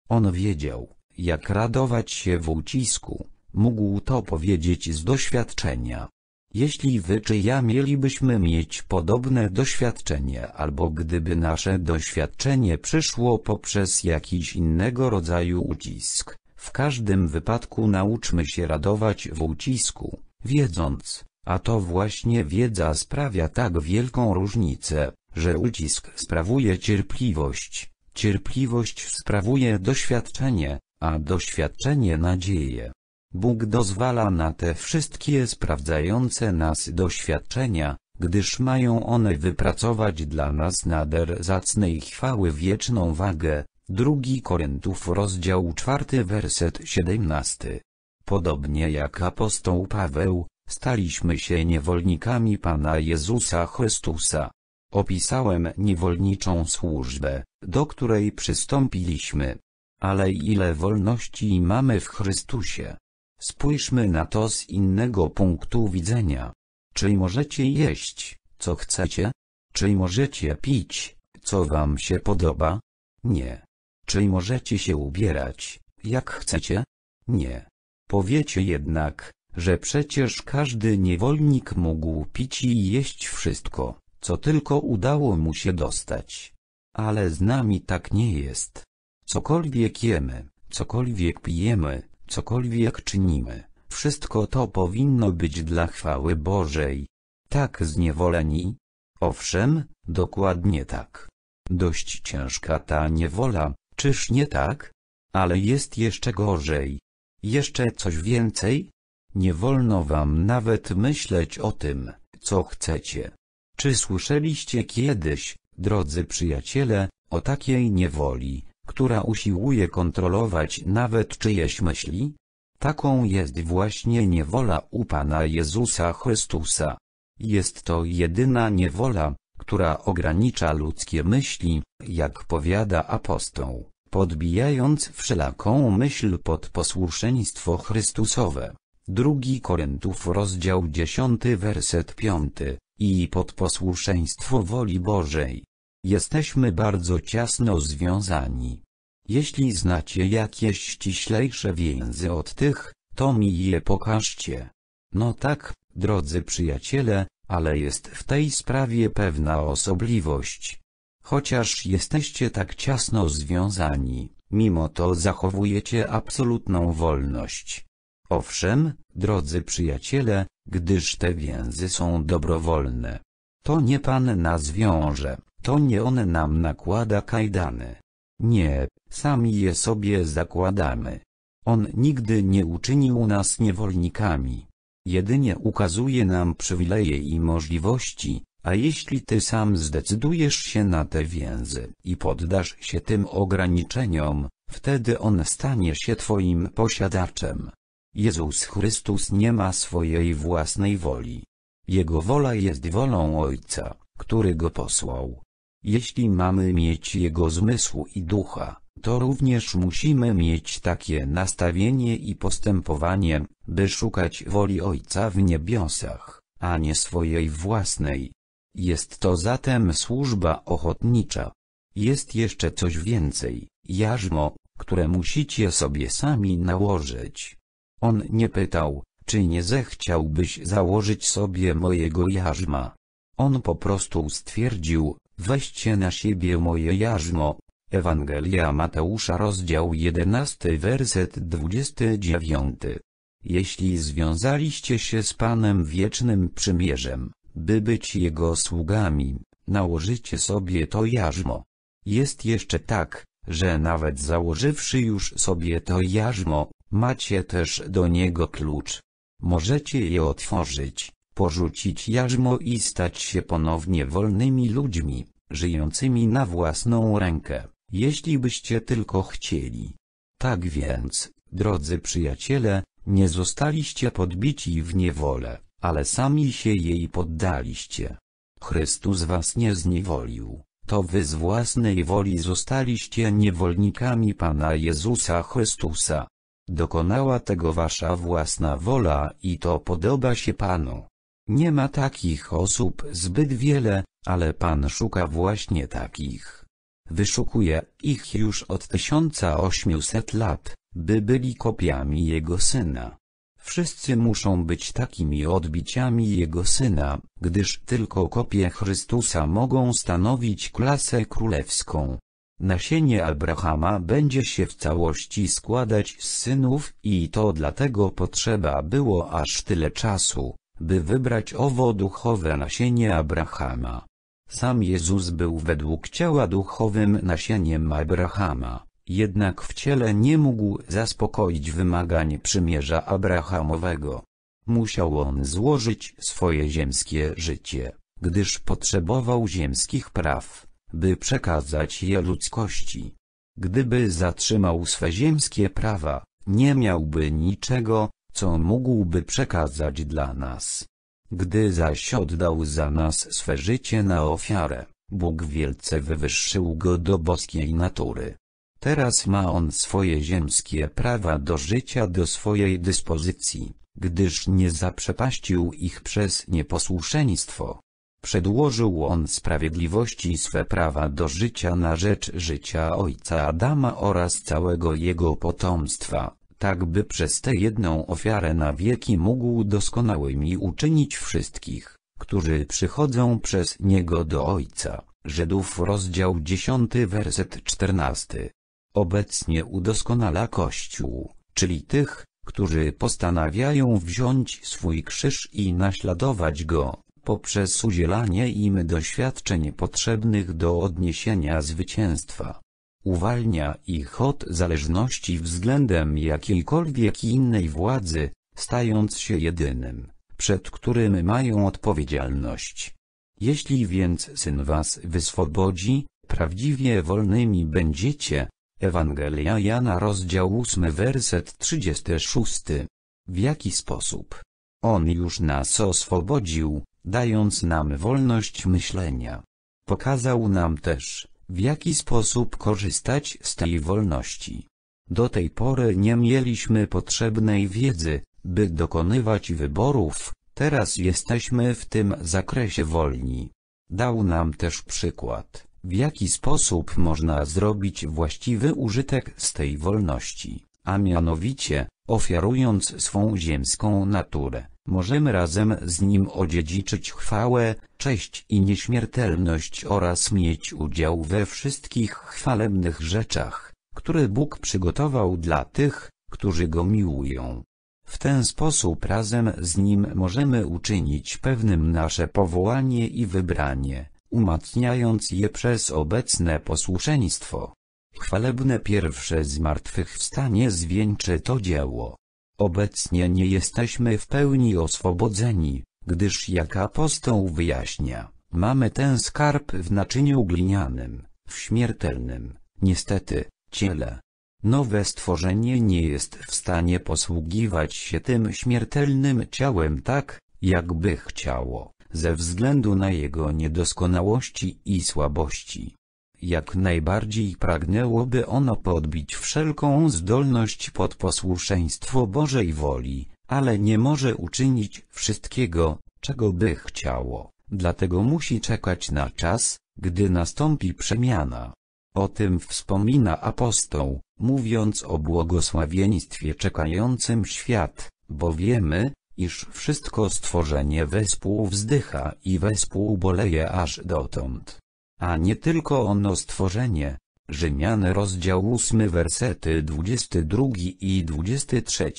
On wiedział, jak radować się w ucisku, mógł to powiedzieć z doświadczenia. Jeśli wy czy ja mielibyśmy mieć podobne doświadczenie albo gdyby nasze doświadczenie przyszło poprzez jakiś innego rodzaju ucisk, w każdym wypadku nauczmy się radować w ucisku, wiedząc, a to właśnie wiedza sprawia tak wielką różnicę, że ucisk sprawuje cierpliwość, cierpliwość sprawuje doświadczenie, a doświadczenie nadzieję. Bóg dozwala na te wszystkie sprawdzające nas doświadczenia, gdyż mają one wypracować dla nas nader zacnej chwały wieczną wagę. 2 Koryntów rozdział 4 werset 17. Podobnie jak apostoł Paweł, staliśmy się niewolnikami Pana Jezusa Chrystusa. Opisałem niewolniczą służbę, do której przystąpiliśmy. Ale ile wolności mamy w Chrystusie. Spójrzmy na to z innego punktu widzenia. Czy możecie jeść, co chcecie? Czy możecie pić, co wam się podoba? Nie. Czy możecie się ubierać, jak chcecie? Nie. Powiecie jednak, że przecież każdy niewolnik mógł pić i jeść wszystko, co tylko udało mu się dostać. Ale z nami tak nie jest. Cokolwiek jemy, cokolwiek pijemy, Cokolwiek czynimy, wszystko to powinno być dla chwały Bożej. Tak zniewoleni? Owszem, dokładnie tak. Dość ciężka ta niewola, czyż nie tak? Ale jest jeszcze gorzej. Jeszcze coś więcej? Nie wolno wam nawet myśleć o tym, co chcecie. Czy słyszeliście kiedyś, drodzy przyjaciele, o takiej niewoli, która usiłuje kontrolować nawet czyjeś myśli? Taką jest właśnie niewola u Pana Jezusa Chrystusa. Jest to jedyna niewola, która ogranicza ludzkie myśli, jak powiada apostoł, podbijając wszelaką myśl pod posłuszeństwo Chrystusowe. 2 Koryntów rozdział 10 werset 5 i pod posłuszeństwo woli Bożej. Jesteśmy bardzo ciasno związani. Jeśli znacie jakieś ściślejsze więzy od tych, to mi je pokażcie. No tak, drodzy przyjaciele, ale jest w tej sprawie pewna osobliwość. Chociaż jesteście tak ciasno związani, mimo to zachowujecie absolutną wolność. Owszem, drodzy przyjaciele, gdyż te więzy są dobrowolne. To nie Pan nas wiąże. To nie on nam nakłada kajdany. Nie, sami je sobie zakładamy. On nigdy nie uczynił nas niewolnikami. Jedynie ukazuje nam przywileje i możliwości, a jeśli ty sam zdecydujesz się na te więzy i poddasz się tym ograniczeniom, wtedy on stanie się twoim posiadaczem. Jezus Chrystus nie ma swojej własnej woli. Jego wola jest wolą Ojca, który go posłał. Jeśli mamy mieć jego zmysłu i ducha, to również musimy mieć takie nastawienie i postępowanie, by szukać woli Ojca w niebiosach, a nie swojej własnej. Jest to zatem służba ochotnicza. Jest jeszcze coś więcej, jarzmo, które musicie sobie sami nałożyć. On nie pytał, czy nie zechciałbyś założyć sobie mojego jarzma. On po prostu stwierdził, Weźcie na siebie moje jarzmo. Ewangelia Mateusza rozdział 11 werset 29. Jeśli związaliście się z Panem wiecznym przymierzem, by być Jego sługami, nałożycie sobie to jarzmo. Jest jeszcze tak, że nawet założywszy już sobie to jarzmo, macie też do niego klucz. Możecie je otworzyć porzucić jarzmo i stać się ponownie wolnymi ludźmi, żyjącymi na własną rękę, jeśli byście tylko chcieli. Tak więc, drodzy przyjaciele, nie zostaliście podbici w niewolę, ale sami się jej poddaliście. Chrystus was nie zniewolił, to wy z własnej woli zostaliście niewolnikami Pana Jezusa Chrystusa. Dokonała tego wasza własna wola i to podoba się Panu. Nie ma takich osób zbyt wiele, ale Pan szuka właśnie takich. Wyszukuje ich już od 1800 lat, by byli kopiami Jego Syna. Wszyscy muszą być takimi odbiciami Jego Syna, gdyż tylko kopie Chrystusa mogą stanowić klasę królewską. Nasienie Abrahama będzie się w całości składać z synów i to dlatego potrzeba było aż tyle czasu by wybrać owo duchowe nasienie Abrahama. Sam Jezus był według ciała duchowym nasieniem Abrahama, jednak w ciele nie mógł zaspokoić wymagań przymierza Abrahamowego. Musiał on złożyć swoje ziemskie życie, gdyż potrzebował ziemskich praw, by przekazać je ludzkości. Gdyby zatrzymał swe ziemskie prawa, nie miałby niczego, co mógłby przekazać dla nas. Gdy zaś oddał za nas swe życie na ofiarę, Bóg wielce wywyższył go do boskiej natury. Teraz ma on swoje ziemskie prawa do życia do swojej dyspozycji, gdyż nie zaprzepaścił ich przez nieposłuszeństwo. Przedłożył on sprawiedliwości swe prawa do życia na rzecz życia ojca Adama oraz całego jego potomstwa tak by przez tę jedną ofiarę na wieki mógł doskonałymi uczynić wszystkich, którzy przychodzą przez Niego do Ojca. Żydów rozdział 10 werset 14. Obecnie udoskonala Kościół, czyli tych, którzy postanawiają wziąć swój krzyż i naśladować go, poprzez udzielanie im doświadczeń potrzebnych do odniesienia zwycięstwa uwalnia ich od zależności względem jakiejkolwiek innej władzy, stając się jedynym, przed którym mają odpowiedzialność. Jeśli więc Syn was wyswobodzi, prawdziwie wolnymi będziecie. Ewangelia Jana rozdział 8 werset 36. W jaki sposób? On już nas oswobodził, dając nam wolność myślenia. Pokazał nam też, w jaki sposób korzystać z tej wolności. Do tej pory nie mieliśmy potrzebnej wiedzy, by dokonywać wyborów, teraz jesteśmy w tym zakresie wolni. Dał nam też przykład, w jaki sposób można zrobić właściwy użytek z tej wolności a mianowicie, ofiarując swą ziemską naturę, możemy razem z Nim odziedziczyć chwałę, cześć i nieśmiertelność oraz mieć udział we wszystkich chwalebnych rzeczach, które Bóg przygotował dla tych, którzy Go miłują. W ten sposób razem z Nim możemy uczynić pewnym nasze powołanie i wybranie, umacniając je przez obecne posłuszeństwo. Chwalebne pierwsze zmartwychwstanie zwieńczy to dzieło. Obecnie nie jesteśmy w pełni oswobodzeni, gdyż jak apostoł wyjaśnia, mamy ten skarb w naczyniu glinianym, w śmiertelnym, niestety, ciele. Nowe stworzenie nie jest w stanie posługiwać się tym śmiertelnym ciałem tak, jakby chciało, ze względu na jego niedoskonałości i słabości jak najbardziej pragnęłoby ono podbić wszelką zdolność pod posłuszeństwo Bożej woli, ale nie może uczynić wszystkiego, czego by chciało, dlatego musi czekać na czas, gdy nastąpi przemiana. O tym wspomina apostoł, mówiąc o błogosławieństwie czekającym świat, bo wiemy, iż wszystko stworzenie wespół wzdycha i wespół boleje aż dotąd a nie tylko ono stworzenie. Rzymian rozdział 8 wersety 22 i 23,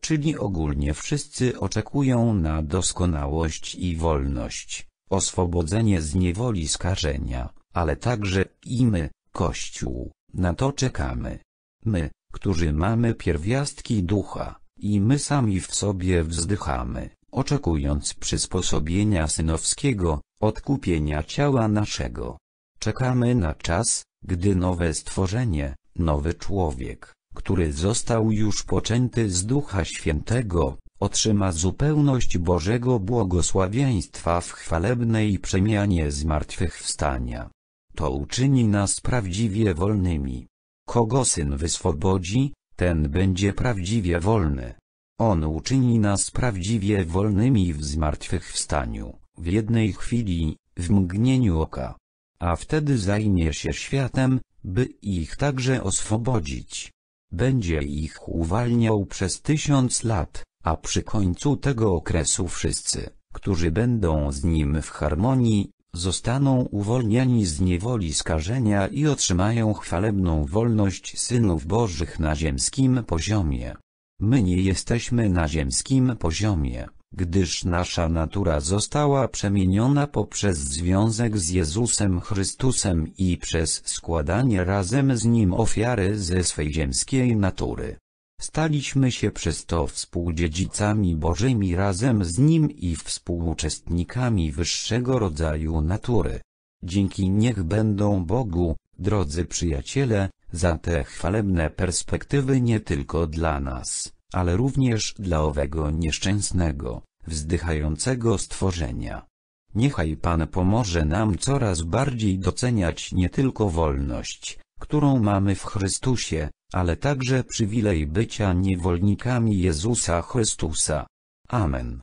czyli ogólnie wszyscy oczekują na doskonałość i wolność, oswobodzenie z niewoli skażenia, ale także i my, Kościół, na to czekamy. My, którzy mamy pierwiastki ducha, i my sami w sobie wzdychamy oczekując przysposobienia synowskiego, odkupienia ciała naszego. Czekamy na czas, gdy nowe stworzenie, nowy człowiek, który został już poczęty z Ducha Świętego, otrzyma zupełność Bożego błogosławieństwa w chwalebnej przemianie zmartwychwstania. To uczyni nas prawdziwie wolnymi. Kogo Syn wyswobodzi, ten będzie prawdziwie wolny. On uczyni nas prawdziwie wolnymi w zmartwychwstaniu, w jednej chwili, w mgnieniu oka. A wtedy zajmie się światem, by ich także oswobodzić. Będzie ich uwalniał przez tysiąc lat, a przy końcu tego okresu wszyscy, którzy będą z nim w harmonii, zostaną uwolnieni z niewoli skażenia i otrzymają chwalebną wolność synów bożych na ziemskim poziomie. My nie jesteśmy na ziemskim poziomie, gdyż nasza natura została przemieniona poprzez związek z Jezusem Chrystusem i przez składanie razem z Nim ofiary ze swej ziemskiej natury. Staliśmy się przez to współdziedzicami Bożymi razem z Nim i współuczestnikami wyższego rodzaju natury. Dzięki niech będą Bogu, drodzy przyjaciele, za te chwalebne perspektywy nie tylko dla nas, ale również dla owego nieszczęsnego, wzdychającego stworzenia. Niechaj Pan pomoże nam coraz bardziej doceniać nie tylko wolność, którą mamy w Chrystusie, ale także przywilej bycia niewolnikami Jezusa Chrystusa. Amen.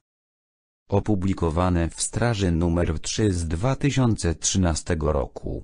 Opublikowane w Straży nr 3 z 2013 roku.